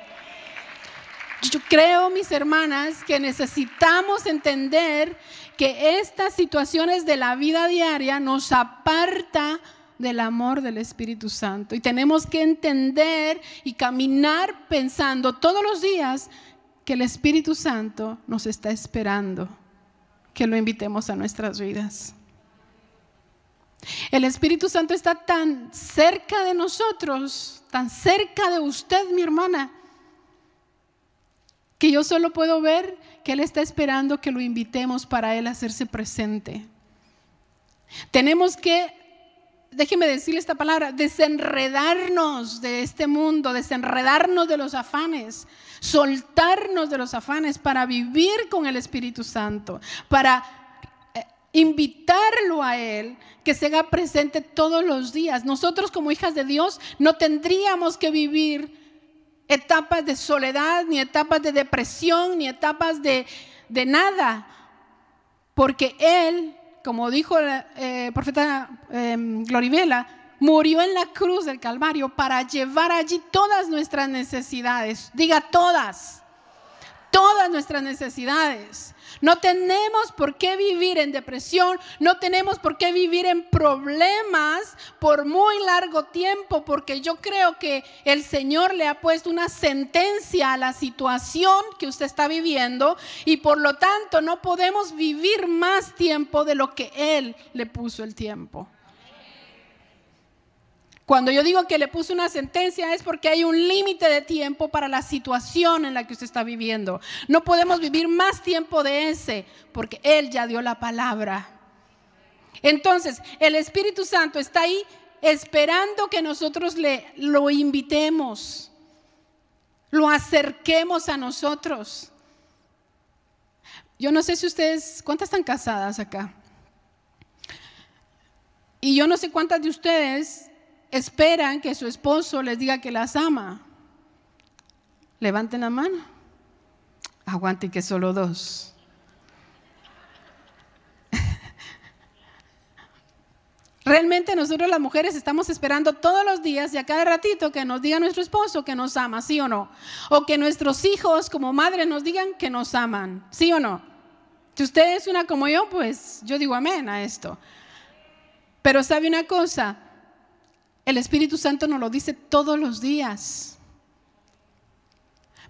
Yo creo, mis hermanas, que necesitamos entender que estas situaciones de la vida diaria nos aparta del amor del Espíritu Santo. Y tenemos que entender y caminar pensando todos los días que el Espíritu Santo nos está esperando, que lo invitemos a nuestras vidas. El Espíritu Santo está tan cerca de nosotros, tan cerca de usted, mi hermana, que yo solo puedo ver que Él está esperando que lo invitemos para Él hacerse presente. Tenemos que, déjeme decirle esta palabra, desenredarnos de este mundo, desenredarnos de los afanes, soltarnos de los afanes para vivir con el Espíritu Santo, para eh, invitarlo a Él, que se haga presente todos los días. Nosotros como hijas de Dios no tendríamos que vivir etapas de soledad, ni etapas de depresión, ni etapas de, nada. Porque Él, como dijo eh, el profeta eh, em, Glorivela, murió en la cruz del Calvario para llevar allí todas nuestras necesidades. Diga todas, todas nuestras necesidades. No tenemos por qué vivir en depresión, no tenemos por qué vivir en problemas por muy largo tiempo, porque yo creo que el Señor le ha puesto una sentencia a la situación que usted está viviendo y por lo tanto no podemos vivir más tiempo de lo que Él le puso el tiempo. Cuando yo digo que le puse una sentencia es porque hay un límite de tiempo para la situación en la que usted está viviendo. No podemos vivir más tiempo de ese porque Él ya dio la palabra. Entonces, el Espíritu Santo está ahí esperando que nosotros le, lo invitemos, lo acerquemos a nosotros. Yo no sé si ustedes, ¿cuántas están casadas acá? Y yo no sé cuántas de ustedes esperan que su esposo les diga que las ama? Levanten la mano. Aguante que solo dos. Realmente nosotros las mujeres estamos esperando todos los días y a cada ratito que nos diga nuestro esposo que nos ama, ¿sí o no? O que nuestros hijos como madres nos digan que nos aman, ¿sí o no? Si usted es una como yo, pues yo digo amén a esto. Pero sabe una cosa, el Espíritu Santo nos lo dice todos los días.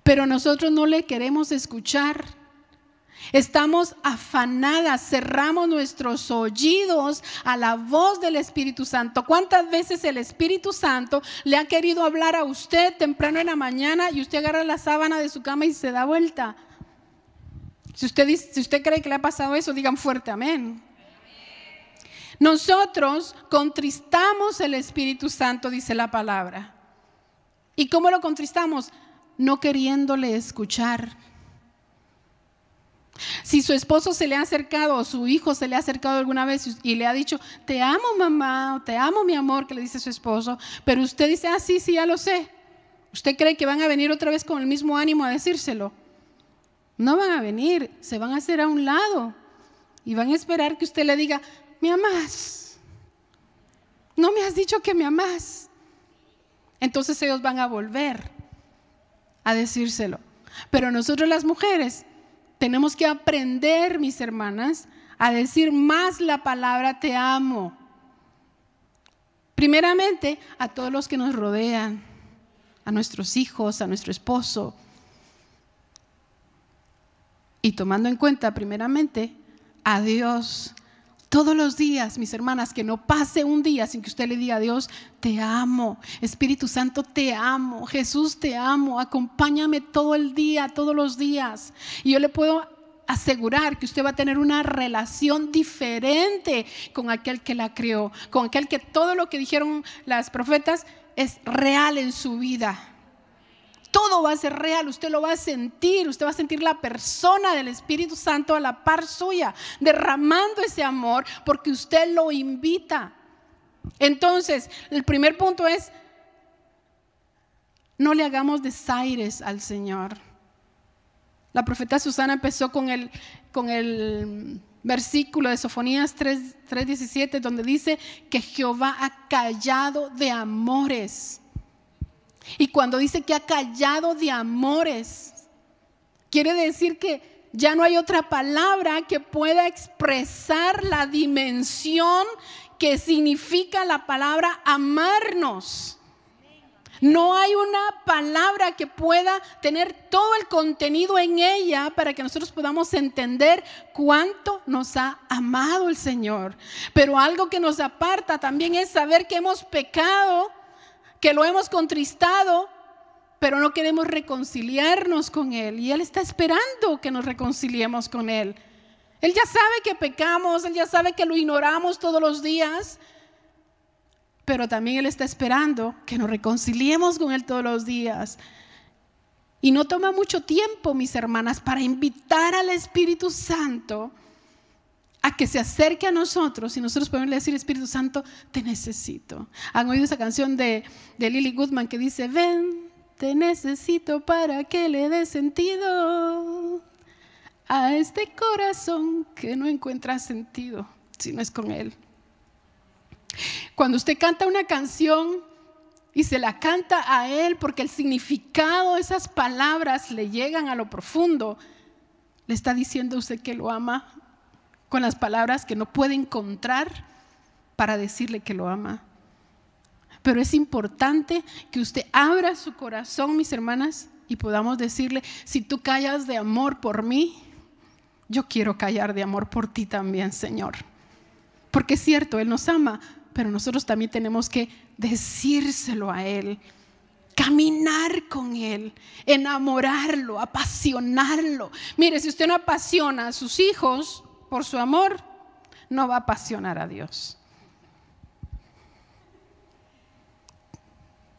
Pero nosotros no le queremos escuchar. Estamos afanadas, cerramos nuestros oídos a la voz del Espíritu Santo. ¿Cuántas veces el Espíritu Santo le ha querido hablar a usted temprano en la mañana y usted agarra la sábana de su cama y se da vuelta? Si usted, si usted cree que le ha pasado eso, digan fuerte amén. Nosotros contristamos el Espíritu Santo, dice la palabra. ¿Y cómo lo contristamos? No queriéndole escuchar. Si su esposo se le ha acercado o su hijo se le ha acercado alguna vez y le ha dicho, te amo mamá, o te amo mi amor, que le dice su esposo, pero usted dice, ah, sí, sí, ya lo sé. ¿Usted cree que van a venir otra vez con el mismo ánimo a decírselo? No van a venir, se van a hacer a un lado y van a esperar que usted le diga, me amás. No me has dicho que me amás. Entonces ellos van a volver a decírselo. Pero nosotros las mujeres tenemos que aprender, mis hermanas, a decir más la palabra te amo. Primeramente a todos los que nos rodean, a nuestros hijos, a nuestro esposo. Y tomando en cuenta primeramente a Dios, todos los días, mis hermanas, que no pase un día sin que usted le diga a Dios, te amo, Espíritu Santo, te amo, Jesús, te amo, acompáñame todo el día, todos los días. Y yo le puedo asegurar que usted va a tener una relación diferente con aquel que la creó, con aquel que todo lo que dijeron las profetas es real en su vida todo va a ser real, usted lo va a sentir, usted va a sentir la persona del Espíritu Santo a la par suya, derramando ese amor porque usted lo invita. Entonces, el primer punto es, no le hagamos desaires al Señor. La profeta Susana empezó con el, versículo de Sofonías 3.17, donde dice que Jehová ha callado de amores y cuando dice que ha callado de amores, quiere decir que ya no hay otra palabra que pueda expresar la dimensión que significa la palabra amarnos. No hay una palabra que pueda tener todo el contenido en ella para que nosotros podamos entender cuánto nos ha amado el Señor. Pero algo que nos aparta también es saber que hemos pecado que lo hemos contristado, pero no queremos reconciliarnos con Él. Y Él está esperando que nos reconciliemos con Él. Él ya sabe que pecamos, Él ya sabe que lo ignoramos todos los días, pero también Él está esperando que nos reconciliemos con Él todos los días. Y no toma mucho tiempo, mis hermanas, para invitar al Espíritu Santo a que se acerque a nosotros y nosotros podemos decir, Espíritu Santo, te necesito. Han oído esa canción de, Lily Goodman que dice, ven, te necesito para que le dé sentido a este corazón que no encuentra sentido si no es con Él. Cuando usted canta una canción y se la canta a Él porque el significado de esas palabras le llegan a lo profundo, le está diciendo a usted que lo ama con las palabras que no puede encontrar para decirle que lo ama. Pero es importante que usted abra su corazón, mis hermanas, y podamos decirle, si tú callas de amor por mí, yo quiero callar de amor por ti también, Señor. Porque es cierto, Él nos ama, pero nosotros también tenemos que decírselo a Él, caminar con Él, enamorarlo, apasionarlo. Mire, si usted no apasiona a sus hijos, por su amor, no va a apasionar a Dios.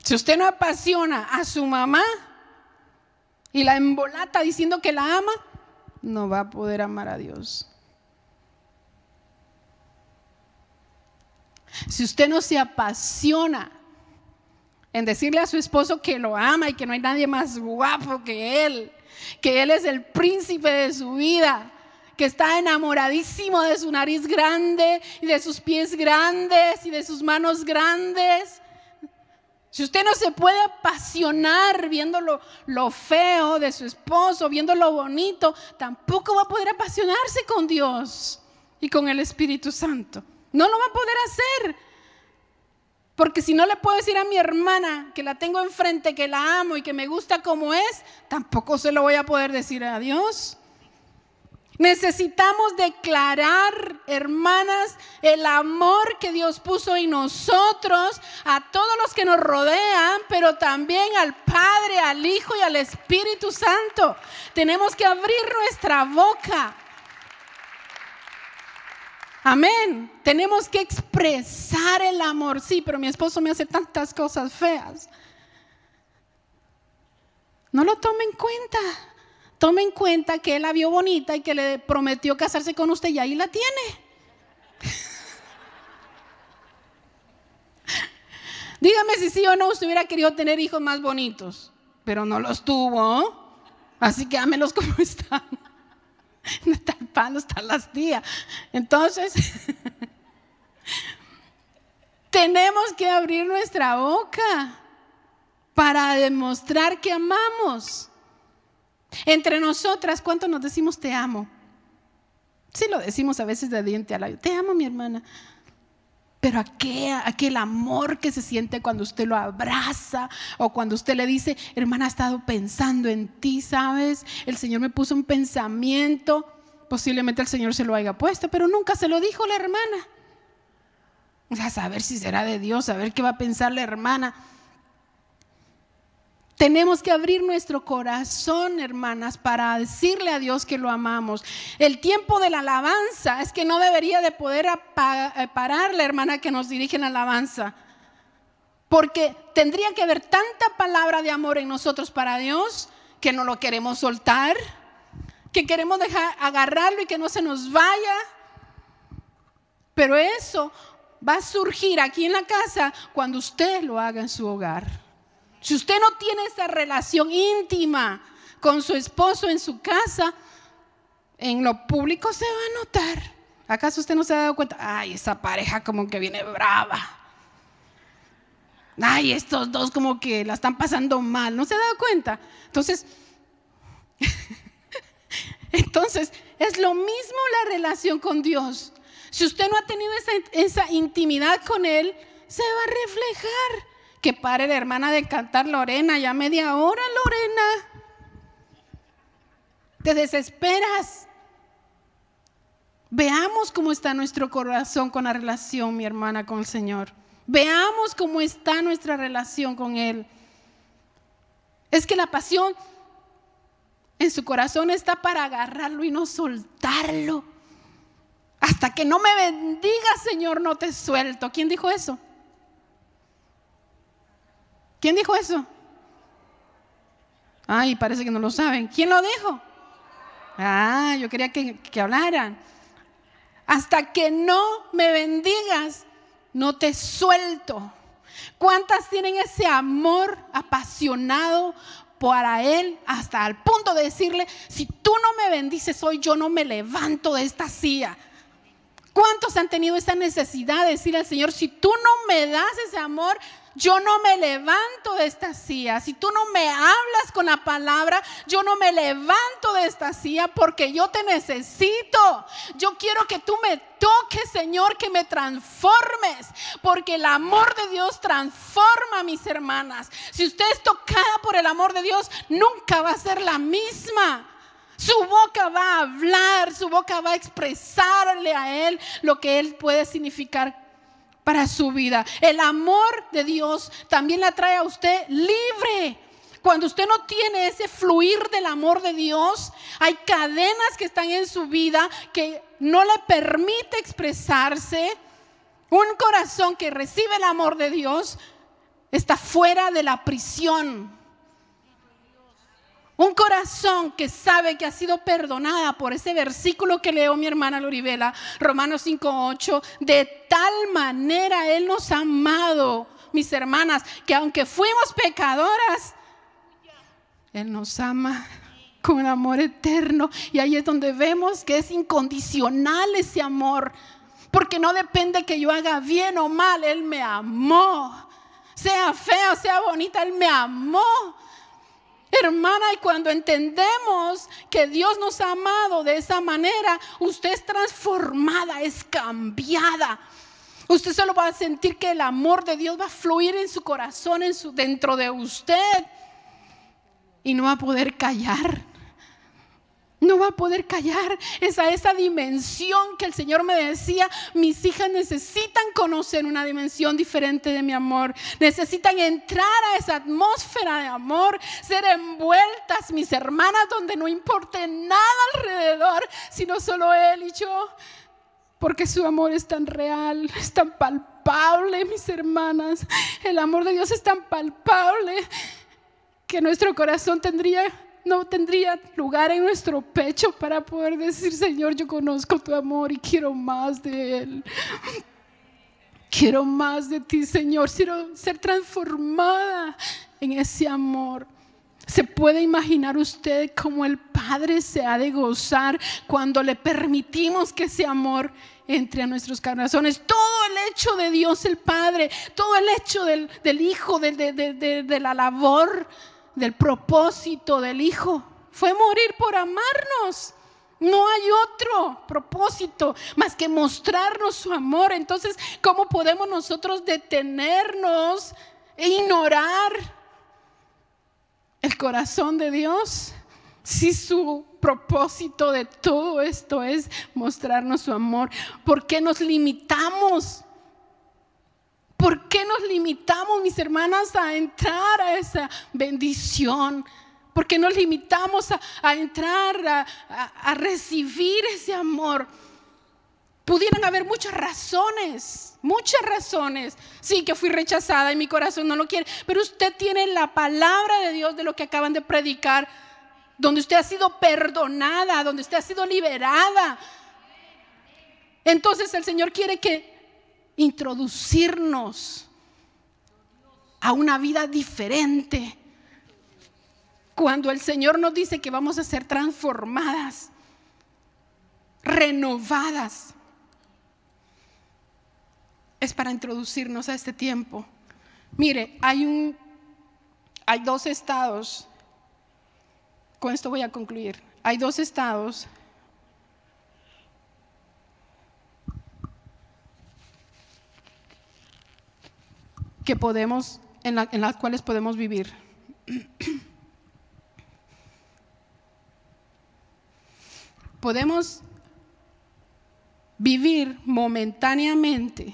Si usted no apasiona a su mamá y la embolata diciendo que la ama, no va a poder amar a Dios. Si usted no se apasiona en decirle a su esposo que lo ama y que no hay nadie más guapo que él, que él es el príncipe de su vida, que está enamoradísimo de su nariz grande y de sus pies grandes y de sus manos grandes. Si usted no se puede apasionar viéndolo lo, feo de su esposo, viéndolo bonito, tampoco va a poder apasionarse con Dios y con el Espíritu Santo. No lo va a poder hacer. Porque si no le puedo decir a mi hermana que la tengo enfrente, que la amo y que me gusta como es, tampoco se lo voy a poder decir a Dios. Necesitamos declarar, hermanas, el amor que Dios puso en nosotros, a todos los que nos rodean, pero también al Padre, al Hijo y al Espíritu Santo. Tenemos que abrir nuestra boca. Amén. Tenemos que expresar el amor. Sí, pero mi esposo me hace tantas cosas feas. No lo tome en cuenta. Tome en cuenta que él la vio bonita y que le prometió casarse con usted y ahí la tiene. Dígame si sí o no usted hubiera querido tener hijos más bonitos, pero no los tuvo. Así que ámelos como están. No está el están las tías. Entonces, tenemos que abrir nuestra boca para demostrar que amamos. Entre nosotras, ¿cuánto nos decimos te amo? Sí lo decimos a veces de diente a labio, te amo mi hermana. Pero aquel, amor que se siente cuando usted lo abraza o cuando usted le dice, hermana, ha estado pensando en ti, ¿sabes? El Señor me puso un pensamiento, posiblemente el Señor se lo haya puesto, pero nunca se lo dijo la hermana. O A saber si será de Dios, a ver qué va a pensar la hermana. Tenemos que abrir nuestro corazón, hermanas, para decirle a Dios que lo amamos. El tiempo de la alabanza es que no debería de poder eh, parar la hermana que nos dirige en alabanza. Porque tendría que haber tanta palabra de amor en nosotros para Dios que no lo queremos soltar, que queremos dejar agarrarlo y que no se nos vaya. Pero eso va a surgir aquí en la casa cuando usted lo haga en su hogar. Si usted no tiene esa relación íntima con su esposo en su casa, en lo público se va a notar. ¿Acaso usted no se ha dado cuenta? Ay, esa pareja como que viene brava. Ay, estos dos como que la están pasando mal. ¿No se ha dado cuenta? Entonces, entonces es lo mismo la relación con Dios. Si usted no ha tenido esa, esa intimidad con Él, se va a reflejar que pare la hermana de cantar Lorena, ya media hora Lorena. Te desesperas. Veamos cómo está nuestro corazón con la relación, mi hermana, con el Señor. Veamos cómo está nuestra relación con Él. Es que la pasión en su corazón está para agarrarlo y no soltarlo. Hasta que no me bendiga, Señor, no te suelto. ¿Quién dijo eso? ¿Quién dijo eso? Ay, parece que no lo saben. ¿Quién lo dijo? Ah, yo quería que, hablaran. Hasta que no me bendigas, no te suelto. ¿Cuántas tienen ese amor apasionado para Él hasta el punto de decirle, si tú no me bendices hoy, yo no me levanto de esta silla? ¿Cuántos han tenido esa necesidad de decirle al Señor, si tú no me das ese amor, yo no me levanto de esta silla. Si tú no me hablas con la palabra, yo no me levanto de esta silla porque yo te necesito. Yo quiero que tú me toques, Señor, que me transformes, porque el amor de Dios transforma a mis hermanas. Si usted es tocada por el amor de Dios, nunca va a ser la misma. Su boca va a hablar, su boca va a expresarle a Él lo que Él puede significar para su vida. El amor de Dios también la trae a usted libre. Cuando usted no tiene ese fluir del amor de Dios, hay cadenas que están en su vida que no le permite expresarse. Un corazón que recibe el amor de Dios está fuera de la prisión un corazón que sabe que ha sido perdonada por ese versículo que leo mi hermana Loribela, Romanos 5:8, de tal manera Él nos ha amado, mis hermanas, que aunque fuimos pecadoras, Él nos ama con amor eterno. Y ahí es donde vemos que es incondicional ese amor, porque no depende que yo haga bien o mal, Él me amó. Sea fea, sea bonita, Él me amó. Hermana, y cuando entendemos que Dios nos ha amado de esa manera, usted es transformada, es cambiada. Usted solo va a sentir que el amor de Dios va a fluir en su corazón, en su, dentro de usted. Y no va a poder callar. No va a poder callar. esa dimensión que el Señor me decía, mis hijas necesitan conocer una dimensión diferente de mi amor. Necesitan entrar a esa atmósfera de amor, ser envueltas, mis hermanas, donde no importe nada alrededor, sino solo Él y yo. Porque su amor es tan real, es tan palpable, mis hermanas. El amor de Dios es tan palpable que nuestro corazón tendría no tendría lugar en nuestro pecho para poder decir, Señor, yo conozco tu amor y quiero más de Él. Quiero más de ti, Señor. Quiero ser transformada en ese amor. ¿Se puede imaginar usted cómo el Padre se ha de gozar cuando le permitimos que ese amor entre a nuestros corazones? Todo el hecho de Dios el Padre, todo el hecho del, Hijo, de, de la labor del propósito del Hijo. Fue morir por amarnos. No hay otro propósito más que mostrarnos su amor. Entonces, ¿cómo podemos nosotros detenernos e ignorar el corazón de Dios? Si su propósito de todo esto es mostrarnos su amor, ¿por qué nos limitamos? ¿Por qué nos limitamos, mis hermanas, a entrar a esa bendición? ¿Por qué nos limitamos a, entrar, a, a recibir ese amor? Pudieran haber muchas razones, muchas razones. Sí, que fui rechazada y mi corazón no lo quiere, pero usted tiene la palabra de Dios de lo que acaban de predicar, donde usted ha sido perdonada, donde usted ha sido liberada. Entonces el Señor quiere que introducirnos a una vida diferente. Cuando el Señor nos dice que vamos a ser transformadas, renovadas, es para introducirnos a este tiempo. Mire, hay un hay dos estados. Con esto voy a concluir. Hay dos estados que podemos, en, en las cuales podemos vivir. podemos vivir momentáneamente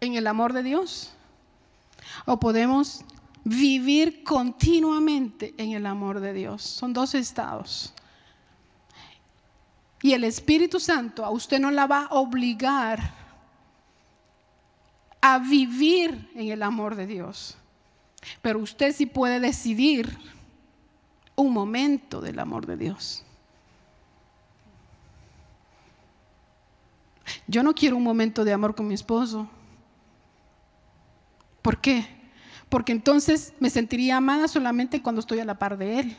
en el amor de Dios o podemos vivir continuamente en el amor de Dios. Son dos estados. Y el Espíritu Santo a usted no la va a obligar a vivir en el amor de Dios. Pero usted sí puede decidir un momento del amor de Dios. Yo no quiero un momento de amor con mi esposo. ¿Por qué? Porque entonces me sentiría amada solamente cuando estoy a la par de él.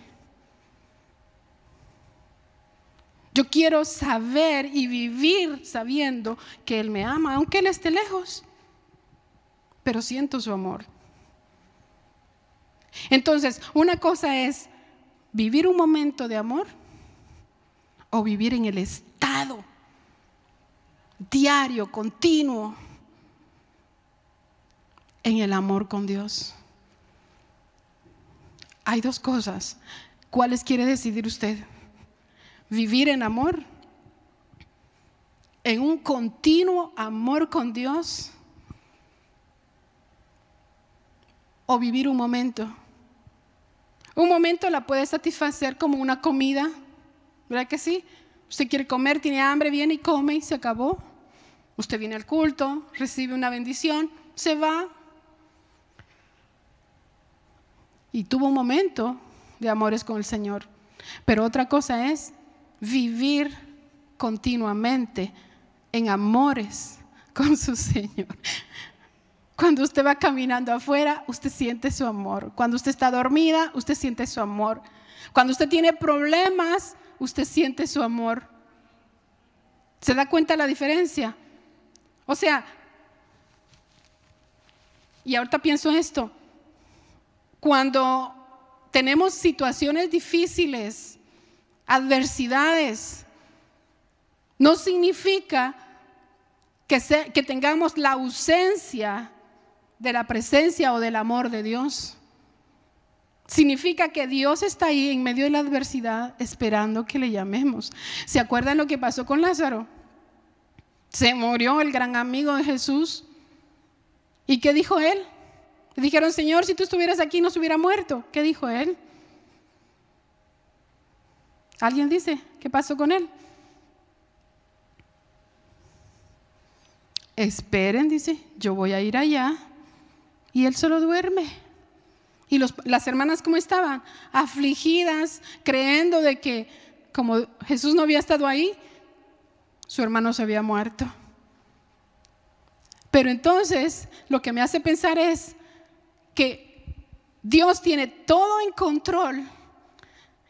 Yo quiero saber y vivir sabiendo que él me ama, aunque él esté lejos pero siento su amor. Entonces, una cosa es vivir un momento de amor o vivir en el estado diario, continuo, en el amor con Dios. Hay dos cosas. ¿Cuáles quiere decidir usted? ¿Vivir en amor? ¿En un continuo amor con Dios? o vivir un momento. Un momento la puede satisfacer como una comida, ¿verdad que sí? Usted quiere comer, tiene hambre, viene y come y se acabó. Usted viene al culto, recibe una bendición, se va. Y tuvo un momento de amores con el Señor. Pero otra cosa es vivir continuamente en amores con su Señor. Cuando usted va caminando afuera, usted siente su amor. Cuando usted está dormida, usted siente su amor. Cuando usted tiene problemas, usted siente su amor. ¿Se da cuenta la diferencia? O sea, y ahorita pienso esto, cuando tenemos situaciones difíciles, adversidades, no significa que, que tengamos la ausencia de la presencia o del amor de Dios. Significa que Dios está ahí en medio de la adversidad esperando que le llamemos. ¿Se acuerdan lo que pasó con Lázaro? Se murió el gran amigo de Jesús. ¿Y qué dijo él? Le dijeron, Señor, si tú estuvieras aquí no se hubiera muerto. ¿Qué dijo él? ¿Alguien dice qué pasó con él? Esperen, dice, yo voy a ir allá y él solo duerme. Y las hermanas, ¿cómo estaban? Afligidas, creyendo de que como Jesús no había estado ahí, su hermano se había muerto. Pero entonces lo que me hace pensar es que Dios tiene todo en control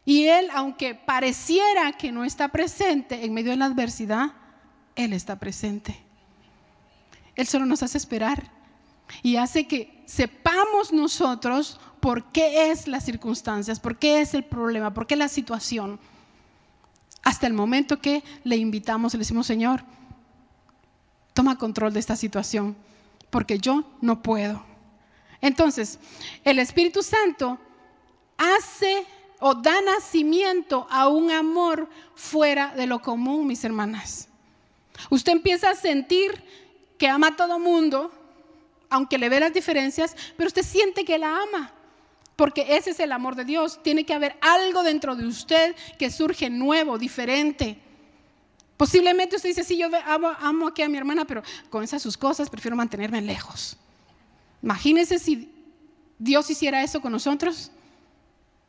y Él, aunque pareciera que no está presente en medio de la adversidad, Él está presente. Él solo nos hace esperar y hace que sepamos nosotros por qué es las circunstancias, por qué es el problema, por qué la situación. Hasta el momento que le invitamos, le decimos, Señor, toma control de esta situación, porque yo no puedo. Entonces, el Espíritu Santo hace o da nacimiento a un amor fuera de lo común, mis hermanas. Usted empieza a sentir que ama a todo mundo, aunque le ve las diferencias, pero usted siente que la ama. Porque ese es el amor de Dios. Tiene que haber algo dentro de usted que surge nuevo, diferente. Posiblemente usted dice, sí, yo amo, aquí a mi hermana, pero con esas sus cosas prefiero mantenerme lejos. Imagínese si Dios hiciera eso con nosotros.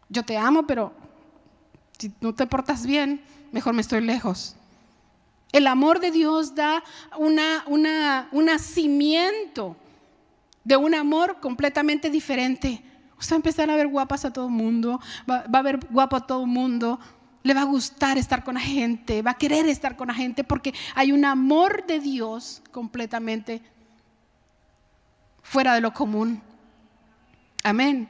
Yo te amo, pero si no te portas bien, mejor me estoy lejos. El amor de Dios da un nacimiento de un amor completamente diferente. Usted pues va a empezar a ver guapas a todo el mundo, va, a ver guapo a todo el mundo, le va a gustar estar con la gente, va a querer estar con la gente porque hay un amor de Dios completamente fuera de lo común. Amén.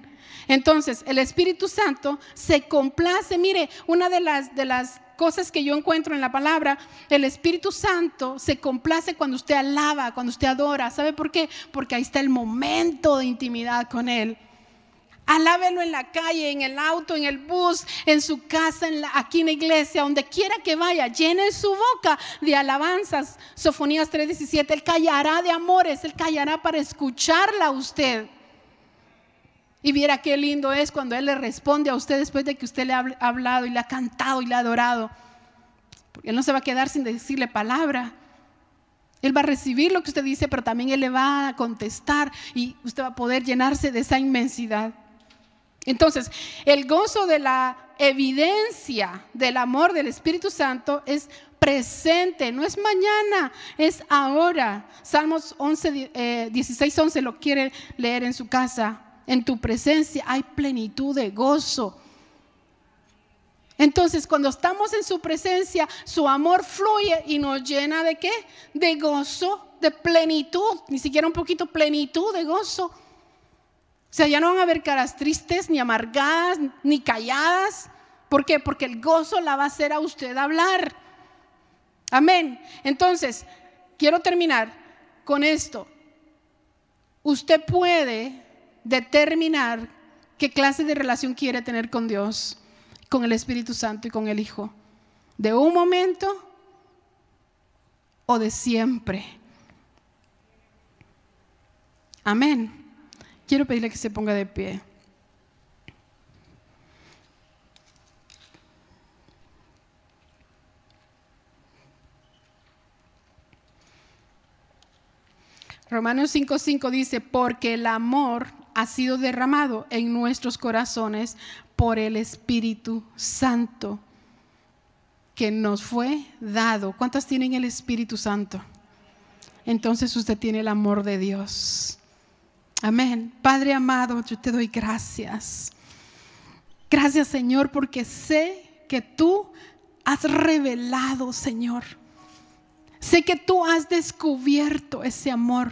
Entonces, el Espíritu Santo se complace. Mire, una de las, de las cosas que yo encuentro en la palabra, el Espíritu Santo se complace cuando usted alaba, cuando usted adora. ¿Sabe por qué? Porque ahí está el momento de intimidad con Él. Alábelo en la calle, en el auto, en el bus, en su casa, en la, aquí en la iglesia, donde quiera que vaya. Llene su boca de alabanzas. Sofonías 3:17. Él callará de amores, él callará para escucharla a usted. Y viera qué lindo es cuando Él le responde a usted después de que usted le ha hablado y le ha cantado y le ha adorado. Él no se va a quedar sin decirle palabra. Él va a recibir lo que usted dice, pero también Él le va a contestar y usted va a poder llenarse de esa inmensidad. Entonces, el gozo de la evidencia del amor del Espíritu Santo es presente, no es mañana, es ahora. Salmos 11, 16, 11 lo quiere leer en su casa en tu presencia hay plenitud de gozo. Entonces, cuando estamos en su presencia, su amor fluye y nos llena de qué? De gozo, de plenitud, ni siquiera un poquito plenitud de gozo. O sea, ya no van a haber caras tristes, ni amargadas, ni calladas. ¿Por qué? Porque el gozo la va a hacer a usted hablar. Amén. Entonces, quiero terminar con esto. Usted puede determinar qué clase de relación quiere tener con Dios, con el Espíritu Santo y con el Hijo. ¿De un momento o de siempre? Amén. Quiero pedirle que se ponga de pie. Romanos 5:5 dice, porque el amor ha sido derramado en nuestros corazones por el Espíritu Santo que nos fue dado. ¿Cuántas tienen el Espíritu Santo? Entonces usted tiene el amor de Dios. Amén. Padre amado, yo te doy gracias. Gracias Señor porque sé que tú has revelado, Señor. Sé que tú has descubierto ese amor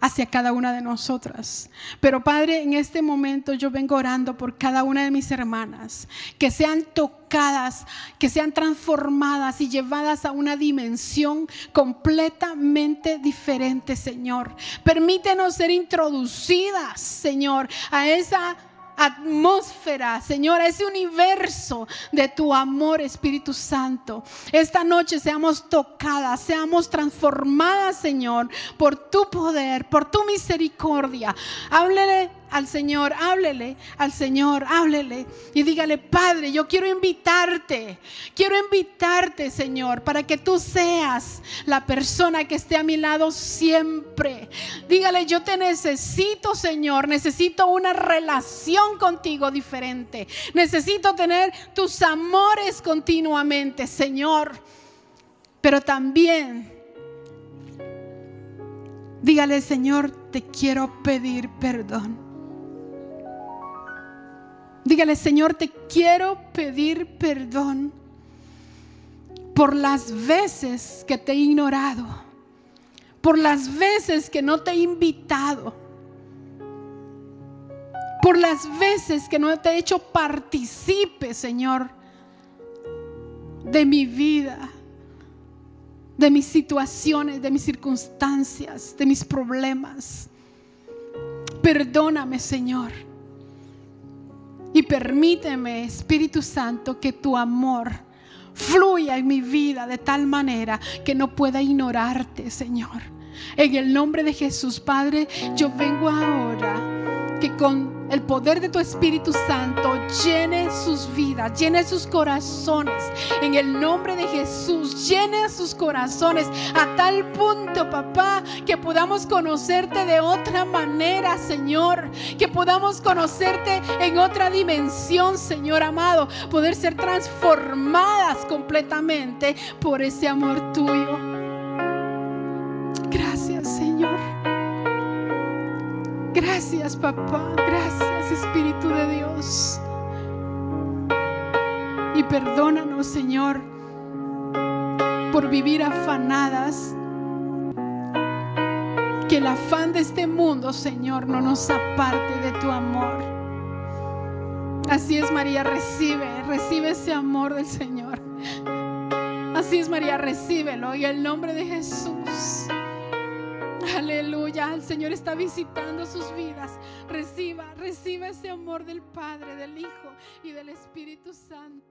hacia cada una de nosotras. Pero Padre, en este momento yo vengo orando por cada una de mis hermanas, que sean tocadas, que sean transformadas y llevadas a una dimensión completamente diferente, Señor. Permítenos ser introducidas, Señor, a esa atmósfera, Señor, ese universo de tu amor, Espíritu Santo. Esta noche seamos tocadas, seamos transformadas, Señor, por tu poder, por tu misericordia. Háblele al Señor, háblele al Señor, háblele y dígale, Padre, yo quiero invitarte, quiero invitarte, Señor, para que tú seas la persona que esté a mi lado siempre. Dígale, yo te necesito, Señor, necesito una relación contigo diferente, necesito tener tus amores continuamente, Señor, pero también... Dígale, Señor, te quiero pedir perdón Dígale, Señor, te quiero pedir perdón por las veces que te he ignorado, por las veces que no te he invitado, por las veces que no te he hecho participe, Señor, de mi vida, de mis situaciones, de mis circunstancias, de mis problemas. Perdóname, Señor. Y permíteme, Espíritu Santo, que tu amor fluya en mi vida de tal manera que no pueda ignorarte, Señor. En el nombre de Jesús, Padre, yo vengo ahora que con el poder de tu Espíritu Santo llene sus vidas, llene sus corazones. En el nombre de Jesús, llene sus corazones a tal punto, papá, que podamos conocerte de otra manera, Señor. Que podamos conocerte en otra dimensión, Señor amado. Poder ser transformadas completamente por ese amor tuyo. Gracias, Señor. Gracias papá, gracias Espíritu de Dios. Y perdónanos Señor por vivir afanadas. Que el afán de este mundo, Señor, no nos aparte de tu amor. Así es, María, recibe, recibe ese amor del Señor. Así es, María, recíbelo. Y el nombre de Jesús. Aleluya, el Señor está visitando sus vidas. Reciba, reciba ese amor del Padre, del Hijo y del Espíritu Santo.